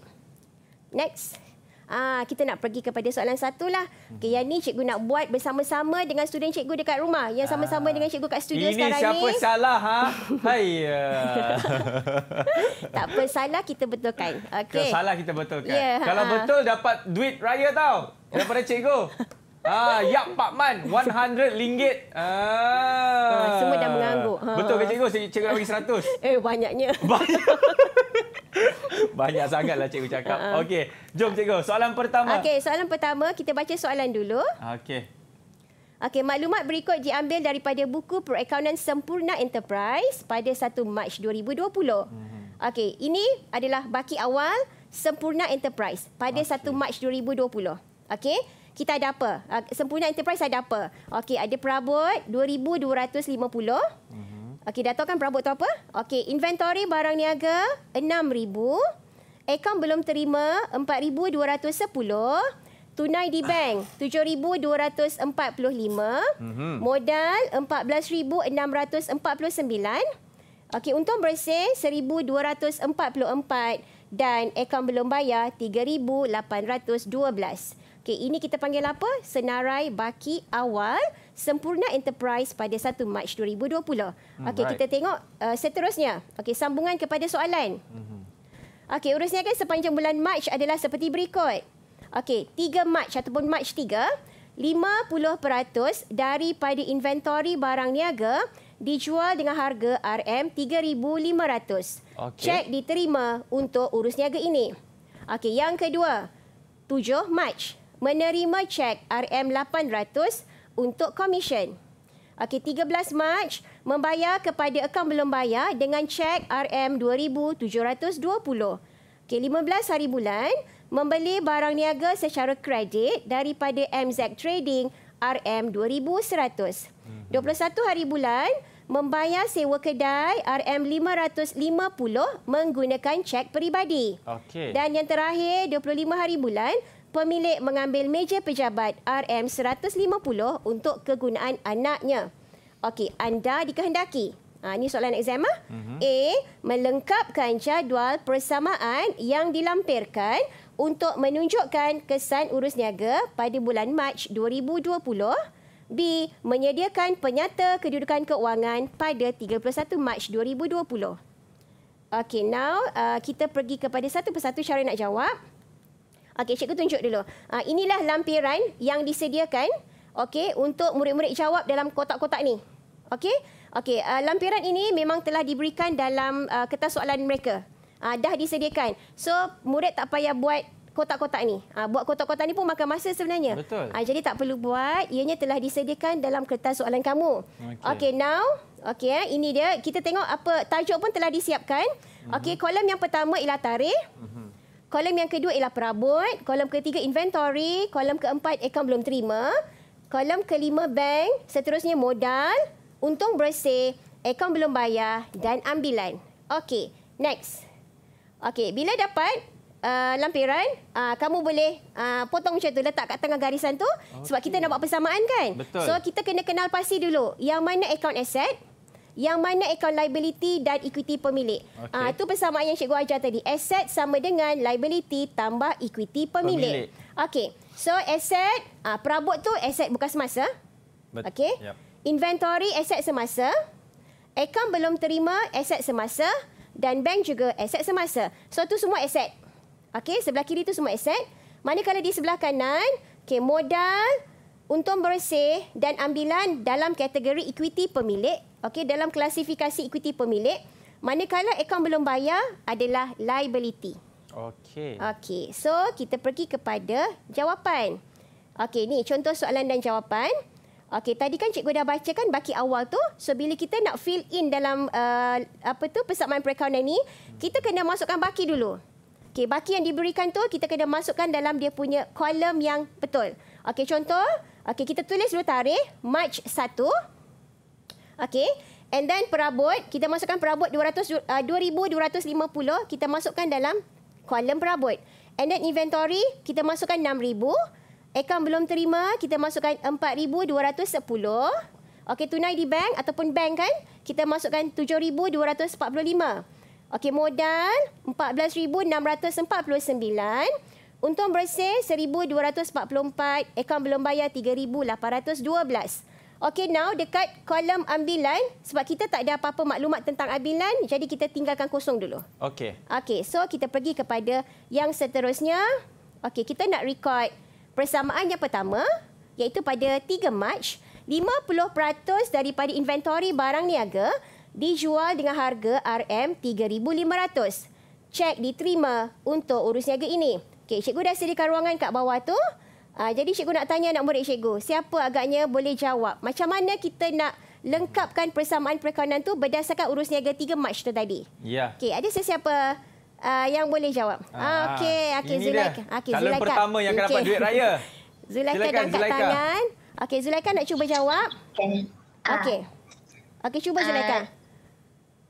[SPEAKER 3] Next. Ah, uh, kita nak pergi kepada soalan satu lah. Mm-hmm. Okey, yang ni cikgu nak buat bersama-sama dengan student cikgu dekat rumah, yang sama-sama ah. dengan cikgu kat studio ini sekarang ni. Ini siapa salah ha? Hai. Ya. tak apa, salah kita betulkan. Okey. Kalau salah kita betulkan. Yeah, ha, Kalau uh, betul
[SPEAKER 2] dapat duit raya tau daripada cikgu. Ah, ya Pak Man, 100 ringgit. Ah. ah. Semua dah mengangguk. Ha. Betul ke cikgu? Cikgu nak bagi 100.
[SPEAKER 3] Eh, banyaknya.
[SPEAKER 2] Banyak. Banyak sangatlah cikgu cakap. Uh-huh. Okey, jom cikgu. Soalan pertama. Okey,
[SPEAKER 3] soalan pertama kita baca soalan dulu. Okey. Okey, maklumat berikut diambil daripada buku Perakaunan Sempurna Enterprise pada 1 Mac 2020. Mm-hmm. Okey, ini adalah baki awal Sempurna Enterprise pada okay. 1 Mac 2020. Okey kita ada apa? Uh, sempurna enterprise ada apa? Okey, ada perabot 2250. Mhm. Okey, dah tahu kan perabot tu apa? Okey, inventory barang niaga 6000. Akaun belum terima 4210. Tunai di bank RM7,245. Mm-hmm. Modal RM14,649. Okey, untung bersih RM1,244. Dan akaun belum bayar RM3,812. Okey, ini kita panggil apa? Senarai baki awal sempurna enterprise pada 1 Mac 2020. Hmm, Okey, hmm, right. kita tengok uh, seterusnya. Okey, sambungan kepada soalan. Mm-hmm. Okey, urusnya kan sepanjang bulan Mac adalah seperti berikut. Okey, 3 Mac ataupun Mac 3, 50% daripada inventori barang niaga dijual dengan harga RM3,500. Okay. Cek diterima untuk urus niaga ini. Okey, yang kedua, 7 Mac menerima cek RM800 untuk komisen. Okey, 13 Mac membayar kepada akaun belum bayar dengan cek RM2720. Okey, 15 hari bulan membeli barang niaga secara kredit daripada MZ Trading RM2100. 21 mhm. hari bulan membayar sewa kedai RM550 menggunakan cek peribadi. Okey. Dan yang terakhir 25 hari bulan pemilik mengambil meja pejabat RM150 untuk kegunaan anaknya. Okey, anda dikehendaki. Ha, ini soalan eksamah. Mhm. Uh-huh. A. Melengkapkan jadual persamaan yang dilampirkan untuk menunjukkan kesan urus niaga pada bulan Mac 2020. B. Menyediakan penyata kedudukan keuangan pada 31 Mac 2020. Okey, now uh, kita pergi kepada satu persatu cara nak jawab. Okey, cikgu tunjuk dulu. Uh, inilah lampiran yang disediakan okey untuk murid-murid jawab dalam kotak-kotak ni. Okey? Okey, uh, lampiran ini memang telah diberikan dalam uh, kertas soalan mereka. Uh, dah disediakan. So, murid tak payah buat kotak-kotak ni. Uh, buat kotak-kotak ni pun makan masa sebenarnya. Betul. Uh, jadi tak perlu buat, ianya telah disediakan dalam kertas soalan kamu. Okey, okay, now Okey, eh, ini dia. Kita tengok apa tajuk pun telah disiapkan. Mhm. Okey, kolam yang pertama ialah tarikh. Uh mhm. -huh. Kolom yang kedua ialah perabot. Kolom ketiga inventory. Kolom keempat akaun belum terima. Kolom kelima bank. Seterusnya modal. Untung bersih. Akaun belum bayar. Dan ambilan. Okey. Next. Okey. Bila dapat uh, lampiran, uh, kamu boleh uh, potong macam tu. Letak kat tengah garisan tu. Okay. Sebab kita nak buat persamaan kan? Betul. So, kita kena kenal pasti dulu. Yang mana akaun aset yang mana account liability dan equity pemilik. Okay. Ha, ah, itu persamaan yang Cikgu ajar tadi. Asset sama dengan liability tambah equity pemilik. pemilik. Okey. So asset, ha, perabot tu aset bukan semasa. Okey. Yep. Inventory aset semasa. Account belum terima aset semasa dan bank juga aset semasa. So tu semua aset. Okey, sebelah kiri tu semua aset. Manakala di sebelah kanan, okey modal, untung bersih dan ambilan dalam kategori equity pemilik Okey, dalam klasifikasi equity pemilik, manakala akaun belum bayar adalah liability.
[SPEAKER 1] Okey.
[SPEAKER 3] Okey. So, kita pergi kepada jawapan. Okey, ni contoh soalan dan jawapan. Okey, tadi kan cikgu dah baca kan baki awal tu. So, bila kita nak fill in dalam uh, apa tu persamaan perakaunan ni, kita kena masukkan baki dulu. Okey, baki yang diberikan tu kita kena masukkan dalam dia punya kolom yang betul. Okey, contoh. Okey, kita tulis dulu tarikh. March 1. Okey. And then perabot, kita masukkan perabot 200, uh, 2,250. Kita masukkan dalam kolom perabot. And then inventory, kita masukkan 6,000. Account belum terima, kita masukkan 4,210. Okey, tunai di bank ataupun bank kan? Kita masukkan 7,245. Okey, modal 14,649. Untung bersih 1,244. Account belum bayar 3,812. Okey, now dekat kolom ambilan. Sebab kita tak ada apa-apa maklumat tentang ambilan. Jadi kita tinggalkan kosong dulu. Okey. Okey, so kita pergi kepada yang seterusnya. Okey, kita nak record persamaan yang pertama. Iaitu pada 3 Mac. 50% daripada inventori barang niaga dijual dengan harga RM3,500. Cek diterima untuk urus niaga ini. Okey, cikgu dah sediakan ruangan kat bawah tu. Uh, jadi cikgu nak tanya anak murid cikgu, siapa agaknya boleh jawab? Macam mana kita nak lengkapkan persamaan perkawanan tu berdasarkan urus niaga 3 Mac tu tadi? Ya. Yeah. Okey, ada sesiapa uh, yang boleh jawab? Ah, ah okey, okey Zulaika. Okey, Zulaika. Kalau pertama yang akan okay. dapat duit raya. Zulaika dan angkat Zulaika. tangan. Okey, Zulaika nak cuba jawab. Okey.
[SPEAKER 4] Okey, cuba Zulaika. Uh,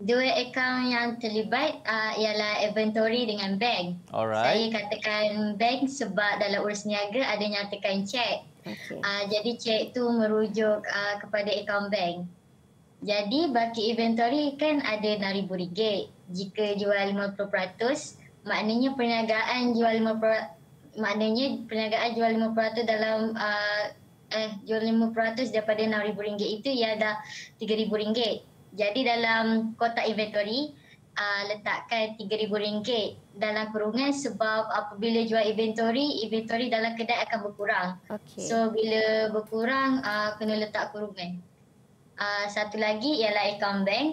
[SPEAKER 4] dua akaun yang terlibat uh, ialah inventory dengan bank. Alright. Saya katakan bank sebab dalam urus niaga ada nyatakan cek. Okay. Uh, ah, jadi cek tu merujuk uh, kepada akaun bank. Jadi bagi inventory kan ada rm ringgit. Jika jual 50%, maknanya perniagaan jual 50% maknanya perniagaan jual 50% dalam uh, eh jual 50% daripada RM6,000 itu ia dah RM3,000. Jadi dalam kotak inventory uh, letakkan RM3,000 dalam kurungan sebab apabila jual inventory, inventory dalam kedai akan berkurang. Okay. So bila berkurang uh, kena letak kurungan. Uh, satu lagi ialah account bank.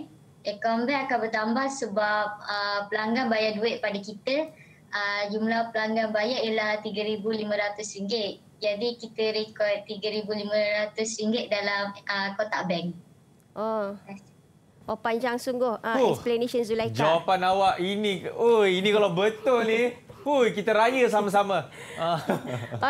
[SPEAKER 4] Account bank akan bertambah sebab uh, pelanggan bayar duit pada kita. Uh, jumlah pelanggan bayar ialah RM3,500. Jadi kita rekod RM3,500 dalam uh, kotak bank. Oh. Oh panjang sungguh
[SPEAKER 3] uh, oh, explanation Zulaika. Jawapan
[SPEAKER 2] awak ini oh, ini kalau betul ni, oi oh, kita raya sama-sama. Ah.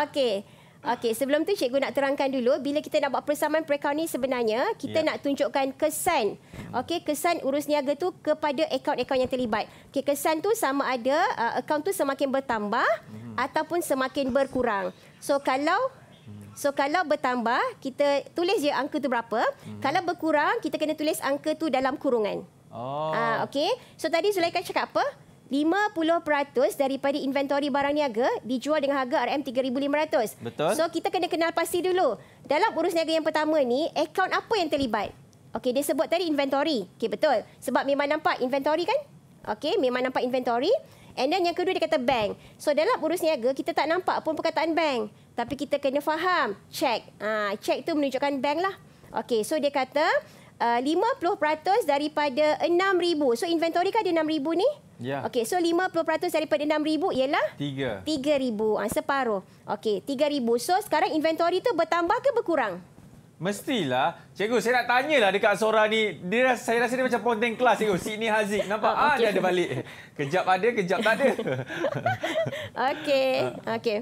[SPEAKER 3] Okey. Okey, sebelum tu cikgu nak terangkan dulu bila kita nak buat persamaan prekaun ni sebenarnya kita yeah. nak tunjukkan kesan. Okey, kesan urus niaga tu kepada akaun-akaun yang terlibat. Okey, kesan tu sama ada uh, akaun tu semakin bertambah mm. ataupun semakin berkurang. So kalau So kalau bertambah, kita tulis je angka tu berapa. Hmm. Kalau berkurang, kita kena tulis angka tu dalam kurungan.
[SPEAKER 1] Oh. Uh, ah,
[SPEAKER 3] okay. So tadi Zulaika cakap apa? 50% daripada inventori barang niaga dijual dengan harga RM3,500. Betul. So kita kena kenal pasti dulu. Dalam urus niaga yang pertama ni, akaun apa yang terlibat? Okey, dia sebut tadi inventory. Okey, betul. Sebab memang nampak inventory kan? Okey, memang nampak inventory. And then yang kedua dia kata bank. So dalam urus niaga, kita tak nampak pun perkataan bank tapi kita kena faham check ah uh, check tu menunjukkan bank lah Okay, so dia kata ah, uh, 50% daripada 6000 so inventory kan ada 6000 ni Ya. Okay, so 50% daripada 6000 ialah 3. 3000, ha, separuh. Okay, Okey, 3000. So sekarang inventory itu bertambah ke berkurang?
[SPEAKER 2] Mestilah. Cikgu, saya nak tanyalah dekat Sora ni. Dia saya rasa dia macam ponteng kelas cikgu. Sini Haziq. Nampak ah, okay. dia ada balik. Kejap ada, kejap tak ada. Okey.
[SPEAKER 3] Okey. Okay.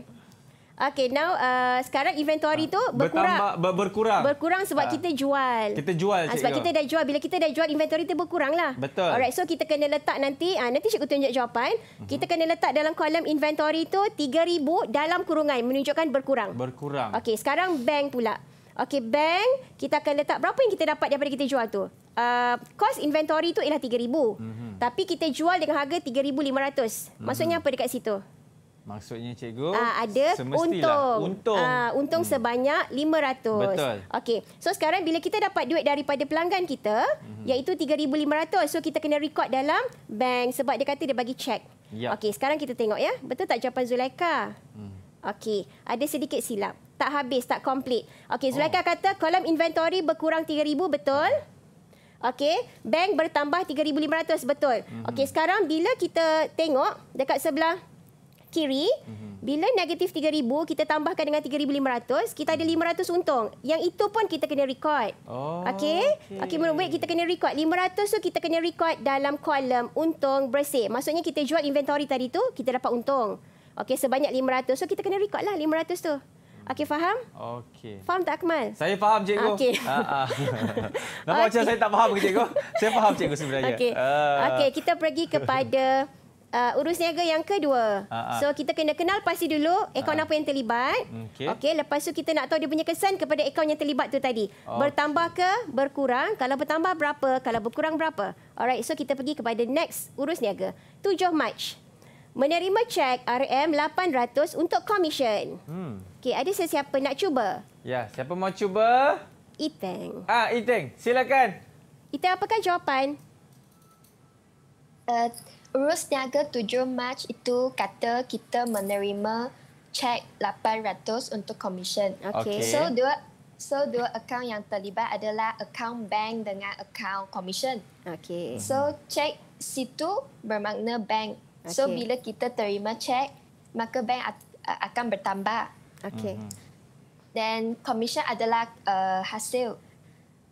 [SPEAKER 3] Okay, now uh, sekarang inventory tu ah, berkurang. Bertambah,
[SPEAKER 2] berkurang. Berkurang sebab ha. kita
[SPEAKER 3] jual. Kita jual, ah, Cikgu. Sebab kita dah jual. Bila kita dah jual, inventory tu berkurang lah. Betul. Alright, so kita kena letak nanti, uh, nanti Cikgu tunjuk jawapan. Uh mhm. -huh. Kita kena letak dalam kolam inventory tu 3,000 dalam kurungan. Menunjukkan berkurang. Berkurang. Okay, sekarang bank pula. Okay, bank kita akan letak berapa yang kita dapat daripada kita jual tu? Uh, kos inventory tu ialah 3,000. Uh -huh. Tapi kita jual dengan harga 3,500. Uh -huh. Maksudnya mhm. apa dekat situ? Okay.
[SPEAKER 2] Maksudnya cikgu uh, ada untung untung, uh, untung hmm.
[SPEAKER 3] sebanyak 500. Betul. Okey. So sekarang bila kita dapat duit daripada pelanggan kita hmm. iaitu 3500 so kita kena record dalam bank sebab dia kata dia bagi cek. Ya. Okey, sekarang kita tengok ya. Betul tak jawapan Zulaika? Hmm. Okey, ada sedikit silap. Tak habis, tak complete. Okey, Zulaika oh. kata kolam inventory berkurang 3000 betul? Okey, bank bertambah 3500 betul. Hmm. Okey, sekarang bila kita tengok dekat sebelah kiri. Mhm. Bila negatif 3000 kita tambahkan dengan 3500 kita ada 500 untung. Yang itu pun kita kena record.
[SPEAKER 1] Oh, Okey.
[SPEAKER 3] Okey, okay, wait kita kena record. 500 tu kita kena record dalam kolom untung bersih. Maksudnya kita jual inventory tadi tu kita dapat untung. Okey, sebanyak 500. So kita kena record lah 500 tu. Okey faham?
[SPEAKER 2] Okey.
[SPEAKER 3] Faham tak Akmal?
[SPEAKER 2] Saya faham cikgu. Okey. Ha ah. ah. Nampak okay. macam saya tak faham cikgu? Saya faham cikgu sebenarnya.
[SPEAKER 3] Okey. Uh. Okey, kita pergi kepada uh, urus niaga yang kedua. Uh, uh. So kita kena kenal pasti dulu akaun uh. apa yang terlibat. Okey. Okay, lepas tu kita nak tahu dia punya kesan kepada akaun yang terlibat tu tadi. Oh. Bertambah ke berkurang? Kalau bertambah berapa? Kalau berkurang berapa? Alright, so kita pergi kepada next urus niaga. 7 Mac. Menerima cek RM800 untuk komisen. Hmm. Okey, ada sesiapa nak cuba?
[SPEAKER 2] Ya, siapa mau cuba?
[SPEAKER 3] Iteng.
[SPEAKER 2] Ah, Iteng, silakan.
[SPEAKER 3] Iteng apakah jawapan? Uh, Urus Niaga 7 Mac itu kata kita menerima cek 800 untuk komisen. Okay. So dua so dua account yang terlibat adalah account bank dengan account komisen. Okay. So cek situ bermakna bank. Okay. So bila kita terima cek, maka bank akan bertambah. Okay. Mhm. then komisen adalah uh, hasil.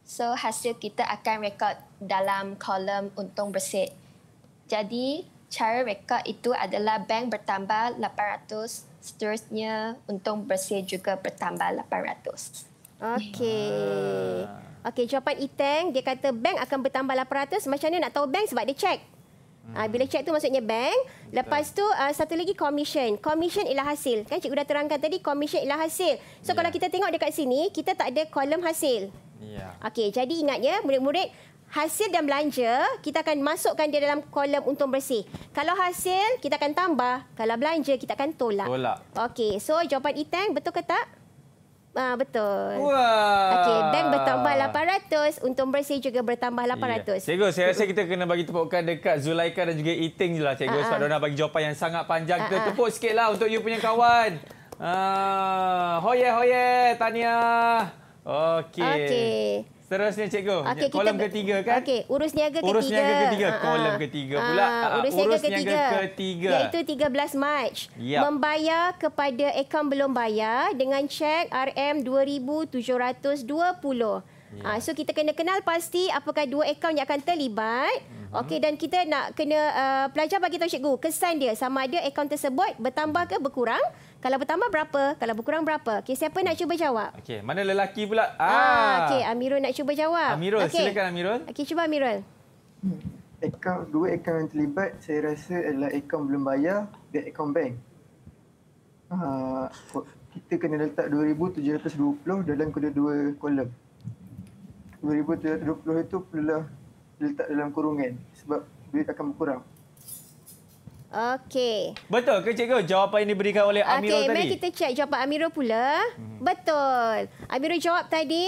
[SPEAKER 3] So hasil kita akan rekod dalam kolom untung bersih. Jadi cara rekod itu adalah bank bertambah 800 seterusnya untung bersih juga bertambah 800. Okey. Ya. Okey, jawapan Iteng dia kata bank akan bertambah 800 macam mana nak tahu bank sebab dia cek. Ah bila hmm. cek tu maksudnya bank. Lepas tu ah, satu lagi commission. Commission ialah hasil. Kan cikgu dah terangkan tadi commission ialah hasil. So yeah. kalau kita tengok dekat sini kita tak ada kolom hasil. Ya. Yeah. Okey, jadi ingat ya murid-murid hasil dan belanja, kita akan masukkan dia dalam kolam untung bersih. Kalau hasil, kita akan tambah. Kalau belanja, kita akan tolak. Tolak. Okey, so jawapan iteng betul ke tak? Ah, betul. Wah. Okey, bank bertambah 800, untung bersih juga bertambah 800. Yeah. Cikgu, saya
[SPEAKER 2] rasa kita kena bagi tepukan dekat Zulaika dan juga Iting lah, cikgu uh ah, -huh. Ah. sebab dia bagi jawapan yang sangat panjang. Kita uh ah, -huh. tepuk sikitlah untuk you punya kawan. Ah, uh, hoye hoye, Tania. Okey. Okey. Seterusnya cikgu, okay, kolam kita, ketiga kan?
[SPEAKER 3] Okey, urus niaga ketiga. Urus niaga ketiga, uh, ha, ha. kolam ketiga uh, pula. Uh, urus niaga, urus ketiga, niaga ketiga. Iaitu 13 Mac. Yep. Membayar kepada akaun belum bayar dengan cek RM 2720. Yeah. Ya. Uh, so kita kena kenal pasti apakah dua akaun yang akan terlibat. Mm-hmm. Okey dan kita nak kena uh, pelajar bagi tahu cikgu kesan dia sama ada akaun tersebut bertambah ke berkurang. Kalau bertambah berapa? Kalau berkurang berapa? Okey, siapa nak cuba jawab?
[SPEAKER 2] Okey, mana lelaki pula? Ah, ah okey,
[SPEAKER 3] Amirul nak cuba jawab. Amirul, okay. silakan Amirul. Okey, cuba Amirul.
[SPEAKER 2] Akaun dua akaun yang terlibat saya rasa adalah akaun belum bayar dan akaun bank. Uh, kita kena letak 2720 dalam kedua-dua kolom. 2020 itu perlu diletak dalam kurungan sebab duit akan berkurang.
[SPEAKER 3] Okey.
[SPEAKER 2] Betul ke cikgu jawapan yang diberikan oleh Amirul okay, tadi? Okey, mari kita
[SPEAKER 3] cek jawapan Amirul pula. Hmm. Betul. Amirul jawab tadi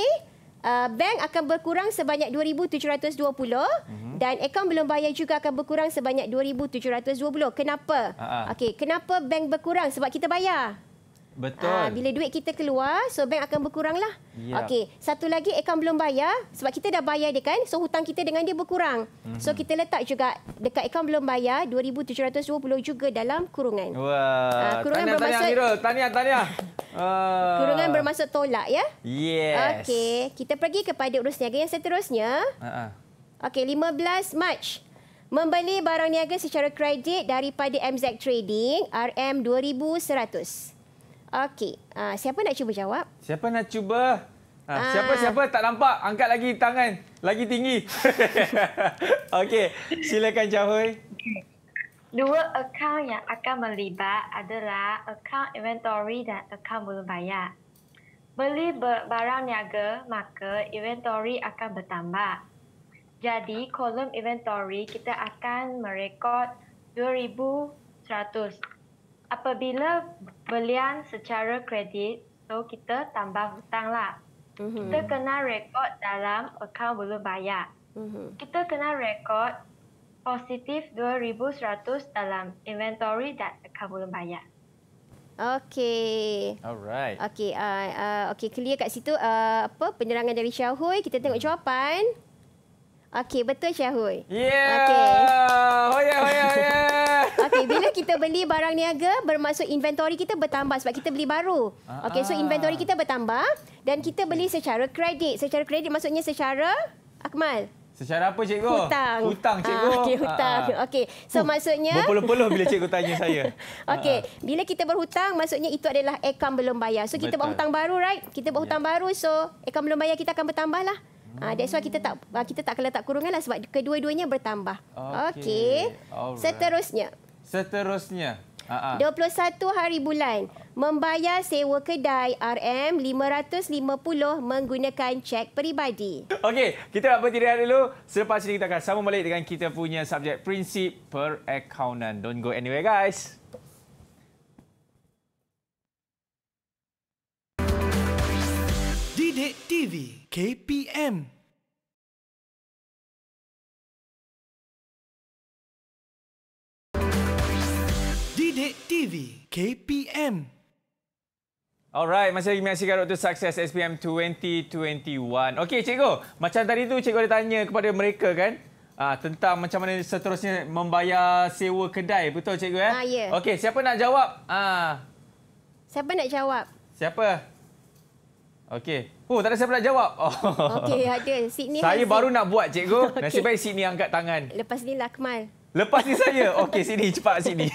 [SPEAKER 3] uh, bank akan berkurang sebanyak 2720 hmm. dan akaun belum bayar juga akan berkurang sebanyak 2720. Kenapa? Uh-huh. Okey, kenapa bank berkurang? Sebab kita bayar.
[SPEAKER 2] Betul. Uh, bila
[SPEAKER 3] duit kita keluar, so bank akan berkurang lah. Yeah. Okey, satu lagi akaun belum bayar sebab kita dah bayar dia kan. So hutang kita dengan dia berkurang. Mm-hmm. So kita letak juga dekat akaun belum bayar 2720 juga dalam kurungan.
[SPEAKER 2] Wah. Uh, kurungan tanya, bermaksud Tania, Tania, Tania. Uh. Kurungan ah. bermaksud tolak ya. Yes. Okey,
[SPEAKER 3] kita pergi kepada urus niaga yang seterusnya. Uh-huh. Okey, 15 Mac membeli barang niaga secara kredit daripada MZ Trading RM2100. Okey, uh, siapa nak cuba jawab? Siapa nak
[SPEAKER 2] cuba? Siapa-siapa ah, ah. tak nampak, angkat lagi tangan. Lagi tinggi. Okey, silakan Jahui.
[SPEAKER 4] Dua akaun yang akan melibat adalah akaun inventory dan akaun belum bayar. Beli barang
[SPEAKER 3] niaga, maka inventory akan bertambah. Jadi, kolom inventory kita akan merekod 2,100 apabila belian secara kredit, so kita tambah hutang lah. Mm-hmm. Kita kena rekod dalam akaun belum bayar. Mm-hmm. Kita kena rekod positif 2,100 dalam inventory dan akaun belum bayar. Okay. Alright. Okay, uh, uh, okay clear kat situ uh, apa penyerangan dari Syahui. Kita tengok hmm. jawapan. Mm-hmm. Okey, betul Syahul.
[SPEAKER 1] Yeah.
[SPEAKER 2] Okey.
[SPEAKER 3] Oh ya, oh ya, Okey, bila kita beli barang niaga, bermaksud inventory kita bertambah sebab kita beli baru. Ah, okey, so ah. inventory kita bertambah dan kita beli secara kredit. Secara kredit maksudnya secara Akmal.
[SPEAKER 2] Secara apa cikgu? Hutang. Hutang ah, cikgu. Ah, Okey, hutang. Ah, ah.
[SPEAKER 3] Okey. So uh, maksudnya Berpeluh-peluh bila cikgu tanya saya. Okey, ah, ah. bila kita berhutang maksudnya itu adalah akaun belum bayar. So kita Betul. buat hutang baru, right? Kita buat hutang yeah. baru so akaun belum bayar kita akan bertambahlah. Uh, that's why kita tak ah, kita tak kena tak kurungan lah sebab kedua-duanya bertambah. Okey. Okay. Seterusnya.
[SPEAKER 2] Seterusnya. Uh -huh.
[SPEAKER 3] 21 hari bulan membayar sewa kedai RM550 menggunakan cek peribadi.
[SPEAKER 2] Okey, kita nak berhenti dulu. Selepas ini kita akan sama balik dengan kita punya subjek prinsip perakaunan. Don't go anywhere guys.
[SPEAKER 1] Didik TV. KPM. Didik TV KPM.
[SPEAKER 2] Alright, masih lagi menyaksikan Dr. sukses SPM 2021. Okey, cikgu. Macam tadi tu, cikgu ada tanya kepada mereka kan? Ah, tentang macam mana seterusnya membayar sewa kedai. Betul, cikgu? Ya? Ah, ya. Yeah. Okey, siapa nak jawab? Ah.
[SPEAKER 3] Siapa nak jawab?
[SPEAKER 2] Siapa? Okey. Oh, tak ada siapa nak jawab. Oh. Okey, ada.
[SPEAKER 3] Sydney Saya baru
[SPEAKER 2] nak buat, cikgu. Okay. Nasib baik Sydney angkat tangan.
[SPEAKER 3] Lepas ni lah, Kemal.
[SPEAKER 2] Lepas ni saya? Okey, sini. Cepat sini.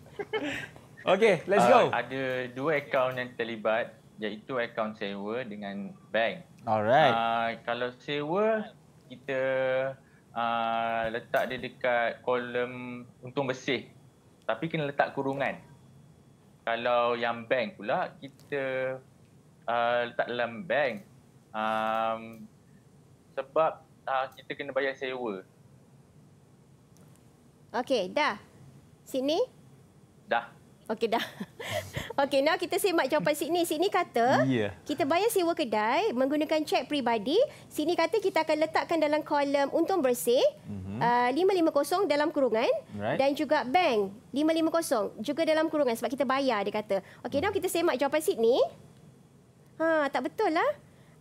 [SPEAKER 2] Okey, let's uh, go. ada dua akaun yang terlibat, iaitu akaun sewa dengan bank. Alright. Uh, kalau sewa, kita uh, letak dia dekat kolom untung bersih. Tapi kena letak kurungan. Kalau yang bank pula, kita Uh, letak dalam bank um, sebab uh, kita kena bayar sewa.
[SPEAKER 3] Okey, dah. sini Dah. Okey, dah. Okey, now kita simak jawapan sini. Sini kata, yeah. kita bayar sewa kedai menggunakan cek peribadi. Sini kata kita akan letakkan dalam kolom untung bersih, mm-hmm. uh, 550 dalam kurungan right. dan juga bank 550 juga dalam kurungan sebab kita bayar, dia kata. Okey, now kita simak jawapan sini. Ha, tak betul lah.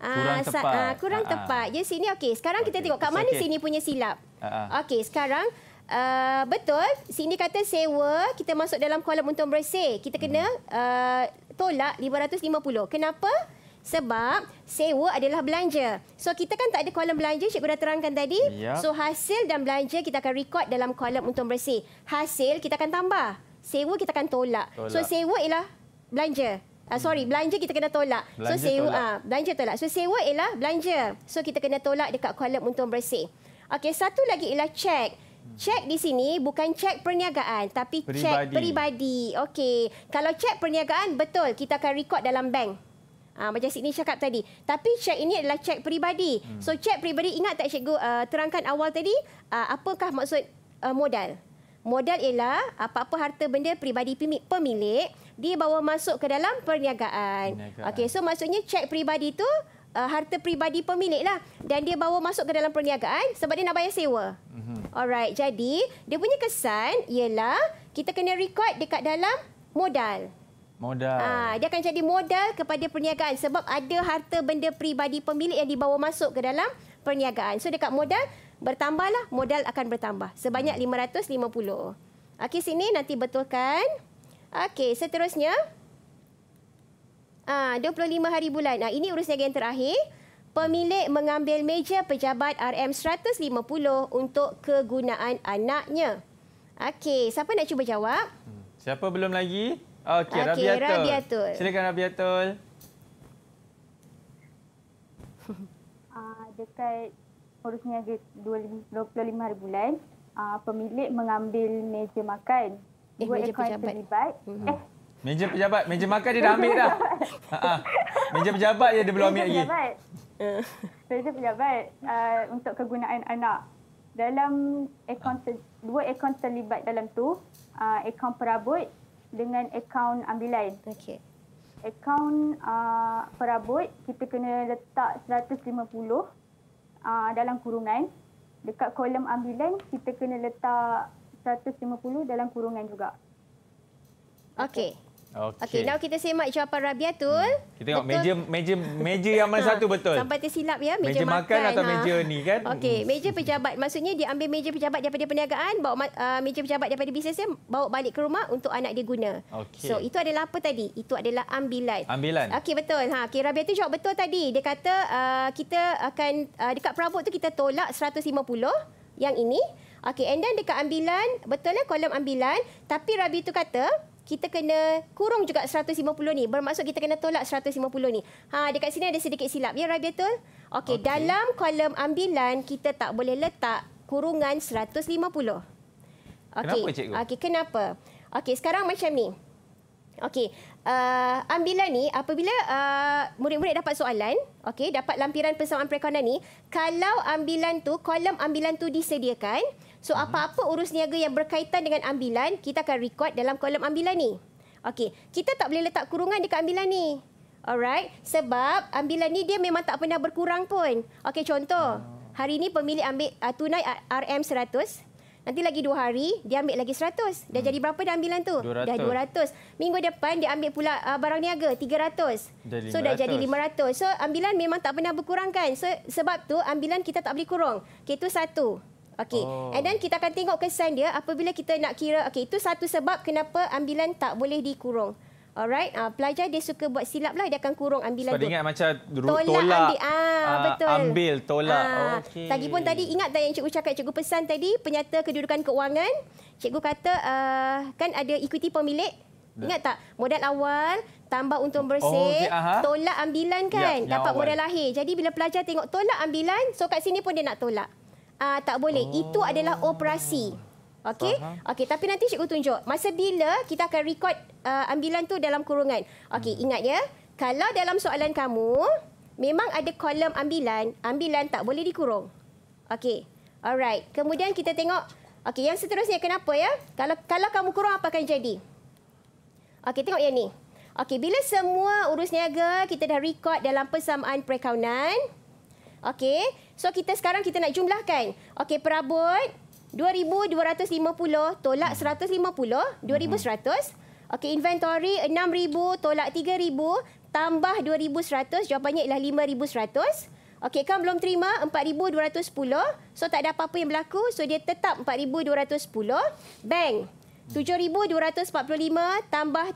[SPEAKER 3] Ah, kurang ah, tepat. Ah, kurang Ha-ha. tepat. Ya, sini okey. Sekarang okay. kita tengok kat mana okay. sini punya silap. Ha, ha. Okey, sekarang uh, betul. Sini kata sewa. Kita masuk dalam kolam untuk bersih. Kita kena hmm. uh, tolak 550. Kenapa? Sebab sewa adalah belanja. So, kita kan tak ada kolam belanja. Cikgu dah terangkan tadi. Yep. So, hasil dan belanja kita akan record dalam kolam untuk bersih. Hasil kita akan tambah. Sewa kita akan tolak. tolak. So, sewa ialah belanja. Ah sorry, belanja kita kena tolak. Belanja so sewa tolak. Uh, belanja tolak. So sewa ialah belanja. So kita kena tolak dekat kolam untung bersih. Okey, satu lagi ialah cek. Cek di sini bukan cek perniagaan tapi peribadi. cek peribadi. Okey. Kalau cek perniagaan betul kita akan rekod dalam bank. ha, macam sini cakap tadi. Tapi cek ini adalah cek peribadi. Hmm. So cek peribadi ingat tak cikgu uh, terangkan awal tadi uh, apakah maksud uh, modal? Modal ialah apa-apa harta benda peribadi pemilik dibawa masuk ke dalam perniagaan. Okey, so maksudnya cek peribadi itu uh, harta peribadi pemilik lah. Dan dia bawa masuk ke dalam perniagaan sebab dia nak bayar sewa. Mm-hmm. Alright, jadi dia punya kesan ialah kita kena record dekat dalam modal.
[SPEAKER 2] Modal. Ha,
[SPEAKER 3] dia akan jadi modal kepada perniagaan sebab ada harta benda peribadi pemilik yang dibawa masuk ke dalam perniagaan. So dekat modal, bertambahlah modal akan bertambah sebanyak 550. Hmm. Okey sini nanti betulkan. Okey, seterusnya ah ha, 25 hari bulan. Ah ini urus yang terakhir. Pemilik mengambil meja pejabat RM150 untuk kegunaan anaknya. Okey, siapa nak cuba jawab? Hmm,
[SPEAKER 2] siapa belum lagi? Okey, okay, Rabiatul. Rabiatul. Silakan Rabiatul.
[SPEAKER 3] Uh, dekat urus niaga 25 hari bulan, uh, pemilik mengambil meja makan. Eh, Dua meja pejabat. Terlibat. Mm-hmm. Eh,
[SPEAKER 2] Meja pejabat. Meja makan dia dah ambil dah. Ha, ha. Meja pejabat dia belum ambil lagi.
[SPEAKER 3] Meja pejabat. Uh, untuk kegunaan anak. Dalam akaun, ter, dua akaun terlibat dalam tu. Uh, ah, akaun perabot dengan akaun ambilan. Okey. Akaun uh, perabot kita kena letak 150. Ah, dalam kurungan. Dekat kolom ambilan, kita kena letak 150 dalam kurungan juga. Okey. Okay.
[SPEAKER 2] Okey. Okey, now
[SPEAKER 3] kita semak jawapan Rabiatul. Hmm.
[SPEAKER 2] Kita tengok meja meja meja yang mana ha, satu betul? Sampai
[SPEAKER 3] tersilap ya, meja, meja makan, atau ha. meja ni kan? Okey, meja pejabat maksudnya dia ambil meja pejabat daripada perniagaan, bawa uh, meja pejabat daripada bisnes dia bawa balik ke rumah untuk anak dia guna.
[SPEAKER 1] Okay. So, itu
[SPEAKER 3] adalah apa tadi? Itu adalah ambilan. Ambilan. Okey, betul. Ha, okay, Rabiatul jawab betul tadi. Dia kata uh, kita akan uh, dekat perabot tu kita tolak 150 yang ini. Okey, and then dekat ambilan, betul lah kolom ambilan, tapi Rabi tu kata kita kena kurung juga 150 ni. Bermaksud kita kena tolak 150 ni. Ha, dekat sini ada sedikit silap. Ya, Rabia Tul? Okey, okay. dalam kolom ambilan kita tak boleh letak kurungan 150. Okay. Kenapa, cikgu? Okey, kenapa? Okey, sekarang macam ni. Okey, uh, ambilan ni apabila uh, murid-murid dapat soalan, okey, dapat lampiran persoalan perekonan ni, kalau ambilan tu, kolom ambilan tu disediakan, So mhm. apa-apa urus niaga yang berkaitan dengan ambilan, kita akan record dalam kolom ambilan ni. Okey, kita tak boleh letak kurungan dekat ambilan ni. Alright, sebab ambilan ni dia memang tak pernah berkurang pun. Okey, contoh. Ah. Hari ini pemilik ambil uh, tunai ah, RM100. Nanti lagi dua hari, dia ambil lagi 100. Dah hmm. jadi berapa dah ambilan tu? 200. Dah 200. Minggu depan, dia ambil pula uh, barang niaga, 300. So, dah jadi 500. So, ambilan memang tak pernah berkurangkan. So, sebab tu, ambilan kita tak boleh kurung. Okay, tu satu. Okey. Oh. And then kita akan tengok kesan dia apabila kita nak kira okey itu satu sebab kenapa ambilan tak boleh dikurung. Alright, uh, pelajar dia suka buat silap lah, dia akan kurung ambilan Sebab dia ingat
[SPEAKER 2] macam tolak, tolak ambil. Ah, uh, betul. ambil, tolak. Ah,
[SPEAKER 3] okay. Lagipun tadi, ingat tak yang cikgu cakap, cikgu pesan tadi, penyata kedudukan keuangan. Cikgu kata, uh, kan ada equity pemilik. Dah. Ingat tak? Modal awal, tambah untung oh, bersih, oh, okay. tolak ambilan ya, kan, ya, dapat modal lahir. Jadi bila pelajar tengok tolak ambilan, so kat sini pun dia nak tolak uh, tak boleh. Oh. Itu adalah operasi. Okey. Okey, tapi nanti cikgu tunjuk masa bila kita akan record uh, ambilan tu dalam kurungan. Okey, hmm. ingat ya. Kalau dalam soalan kamu memang ada kolom ambilan, ambilan tak boleh dikurung. Okey. Alright. Kemudian kita tengok okey, yang seterusnya kenapa ya? Kalau kalau kamu kurung apa akan jadi? Okey, tengok yang ni. Okey, bila semua urus niaga kita dah record dalam persamaan perakaunan, Okey. So kita sekarang kita nak jumlahkan. Okey, perabot 2250 tolak 150, hmm. 2100. Hmm. Okey, inventory 6000 tolak 3000 tambah 2100 jawapannya ialah 5100. Okey, kan belum terima 4210. So tak ada apa-apa yang berlaku. So dia tetap 4210. Bang. 7245 tambah 3500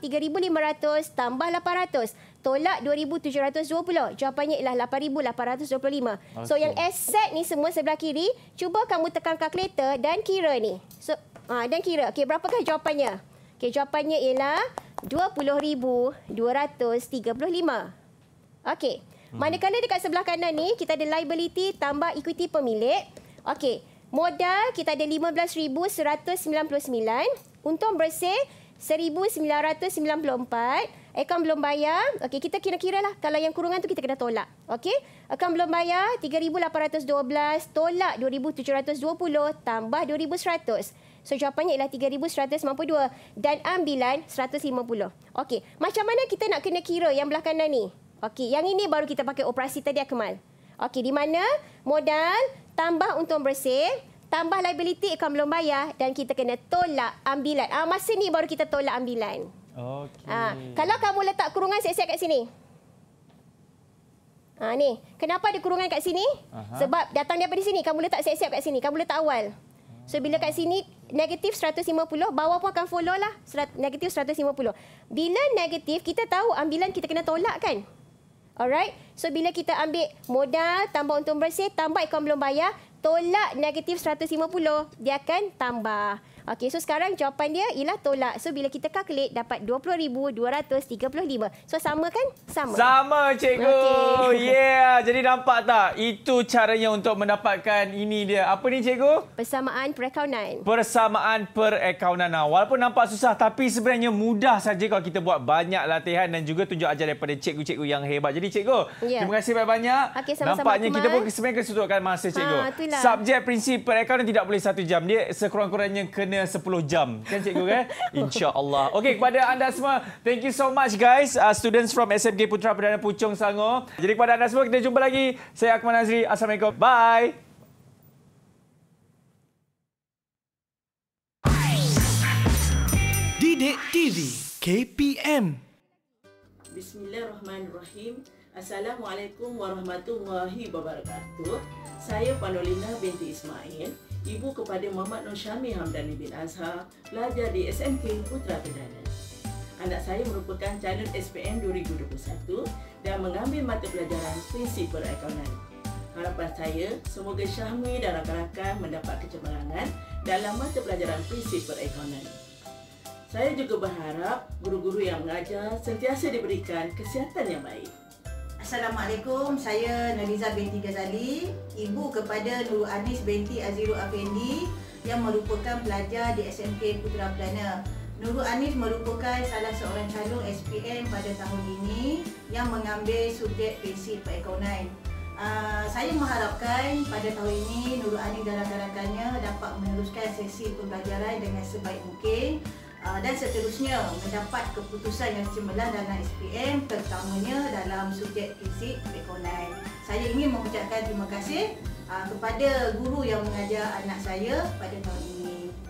[SPEAKER 3] tambah 800 tolak 2720. Jawapannya ialah 8825. Okay. So yang S set ni semua sebelah kiri, cuba kamu tekan kalkulator dan kira ni. So ah dan kira. Okey, berapakah jawapannya? Okey, jawapannya ialah 20235. Okey. Hmm. Manakala dekat sebelah kanan ni kita ada liability tambah equity pemilik. Okey. Modal kita ada 15199, untung bersih 1994 akaun belum bayar, Okay, kita kira-kira lah kalau yang kurungan tu kita kena tolak. Okay, akaun belum bayar 3812 tolak 2720 tambah 2100. So jawapannya ialah 3192 dan ambilan 150. Okay, macam mana kita nak kena kira yang belakangan ni? Okay, yang ini baru kita pakai operasi tadi Akmal. Okay, di mana modal tambah untung bersih tambah liability akaun belum bayar dan kita kena tolak ambilan. Ah masa ni baru kita tolak ambilan. Okay. Ha, ah, kalau kamu letak kurungan siap-siap kat sini. Ha, ni. Kenapa ada kurungan kat sini? Aha. Sebab datang daripada sini. Kamu letak siap-siap kat sini. Kamu letak awal. So bila kat sini negatif 150, bawah pun akan follow lah negatif 150. Bila negatif, kita tahu ambilan kita kena tolak kan? Alright. So bila kita ambil modal, tambah untung bersih, tambah ikan belum bayar, tolak negatif 150, dia akan tambah. Okey, so sekarang jawapan dia ialah tolak. So bila kita calculate dapat 20,235. So sama kan? Sama. Sama cikgu. Okay.
[SPEAKER 2] Yeah, jadi nampak tak? Itu caranya untuk mendapatkan ini dia. Apa ni cikgu?
[SPEAKER 3] Persamaan perakaunan.
[SPEAKER 2] Persamaan perakaunan. Walaupun nampak susah tapi sebenarnya mudah saja kalau kita buat banyak latihan dan juga tunjuk ajar daripada cikgu-cikgu yang hebat. Jadi cikgu, yeah. terima kasih
[SPEAKER 3] banyak-banyak. Okey, Nampaknya kita pun
[SPEAKER 2] sebenarnya kesudutkan masa cikgu. Ha, Subjek prinsip perakaunan tidak boleh satu jam. Dia sekurang-kurangnya kena kena 10 jam kan cikgu kan insyaallah okey kepada anda semua thank you so much guys uh, students from SMK Putra Perdana Puchong Selangor jadi kepada anda semua kita jumpa lagi saya Akmal Nazri assalamualaikum bye
[SPEAKER 1] Didik TV KPM
[SPEAKER 3] Bismillahirrahmanirrahim Assalamualaikum warahmatullahi wabarakatuh Saya Panolina binti Ismail ibu kepada Muhammad Nur Syami Hamdani bin Azhar, pelajar di SMK Putra Perdana. Anak saya merupakan calon SPM 2021 dan mengambil mata pelajaran prinsip perakaunan. Harapan saya, semoga Syahmi dan rakan-rakan mendapat kecemerlangan
[SPEAKER 2] dalam mata pelajaran prinsip perakaunan. Saya juga berharap guru-guru yang mengajar sentiasa diberikan kesihatan yang baik.
[SPEAKER 3] Assalamualaikum, saya Nadiza binti Ghazali, ibu kepada Nur Anis binti Aziru Afendi yang merupakan pelajar di SMK Putra Perdana. Nurul Anis merupakan salah seorang calon SPM pada tahun ini yang mengambil subjek prinsip perekonomian. Uh, saya mengharapkan pada tahun ini Nurul Anis dan rakan-rakannya dapat meneruskan sesi pembelajaran dengan sebaik mungkin Ah, dan seterusnya mendapat keputusan yang cemerlang dalam SPM terutamanya dalam subjek fizik online.
[SPEAKER 4] Saya ingin mengucapkan terima kasih ah, kepada guru yang mengajar anak saya pada tahun ini.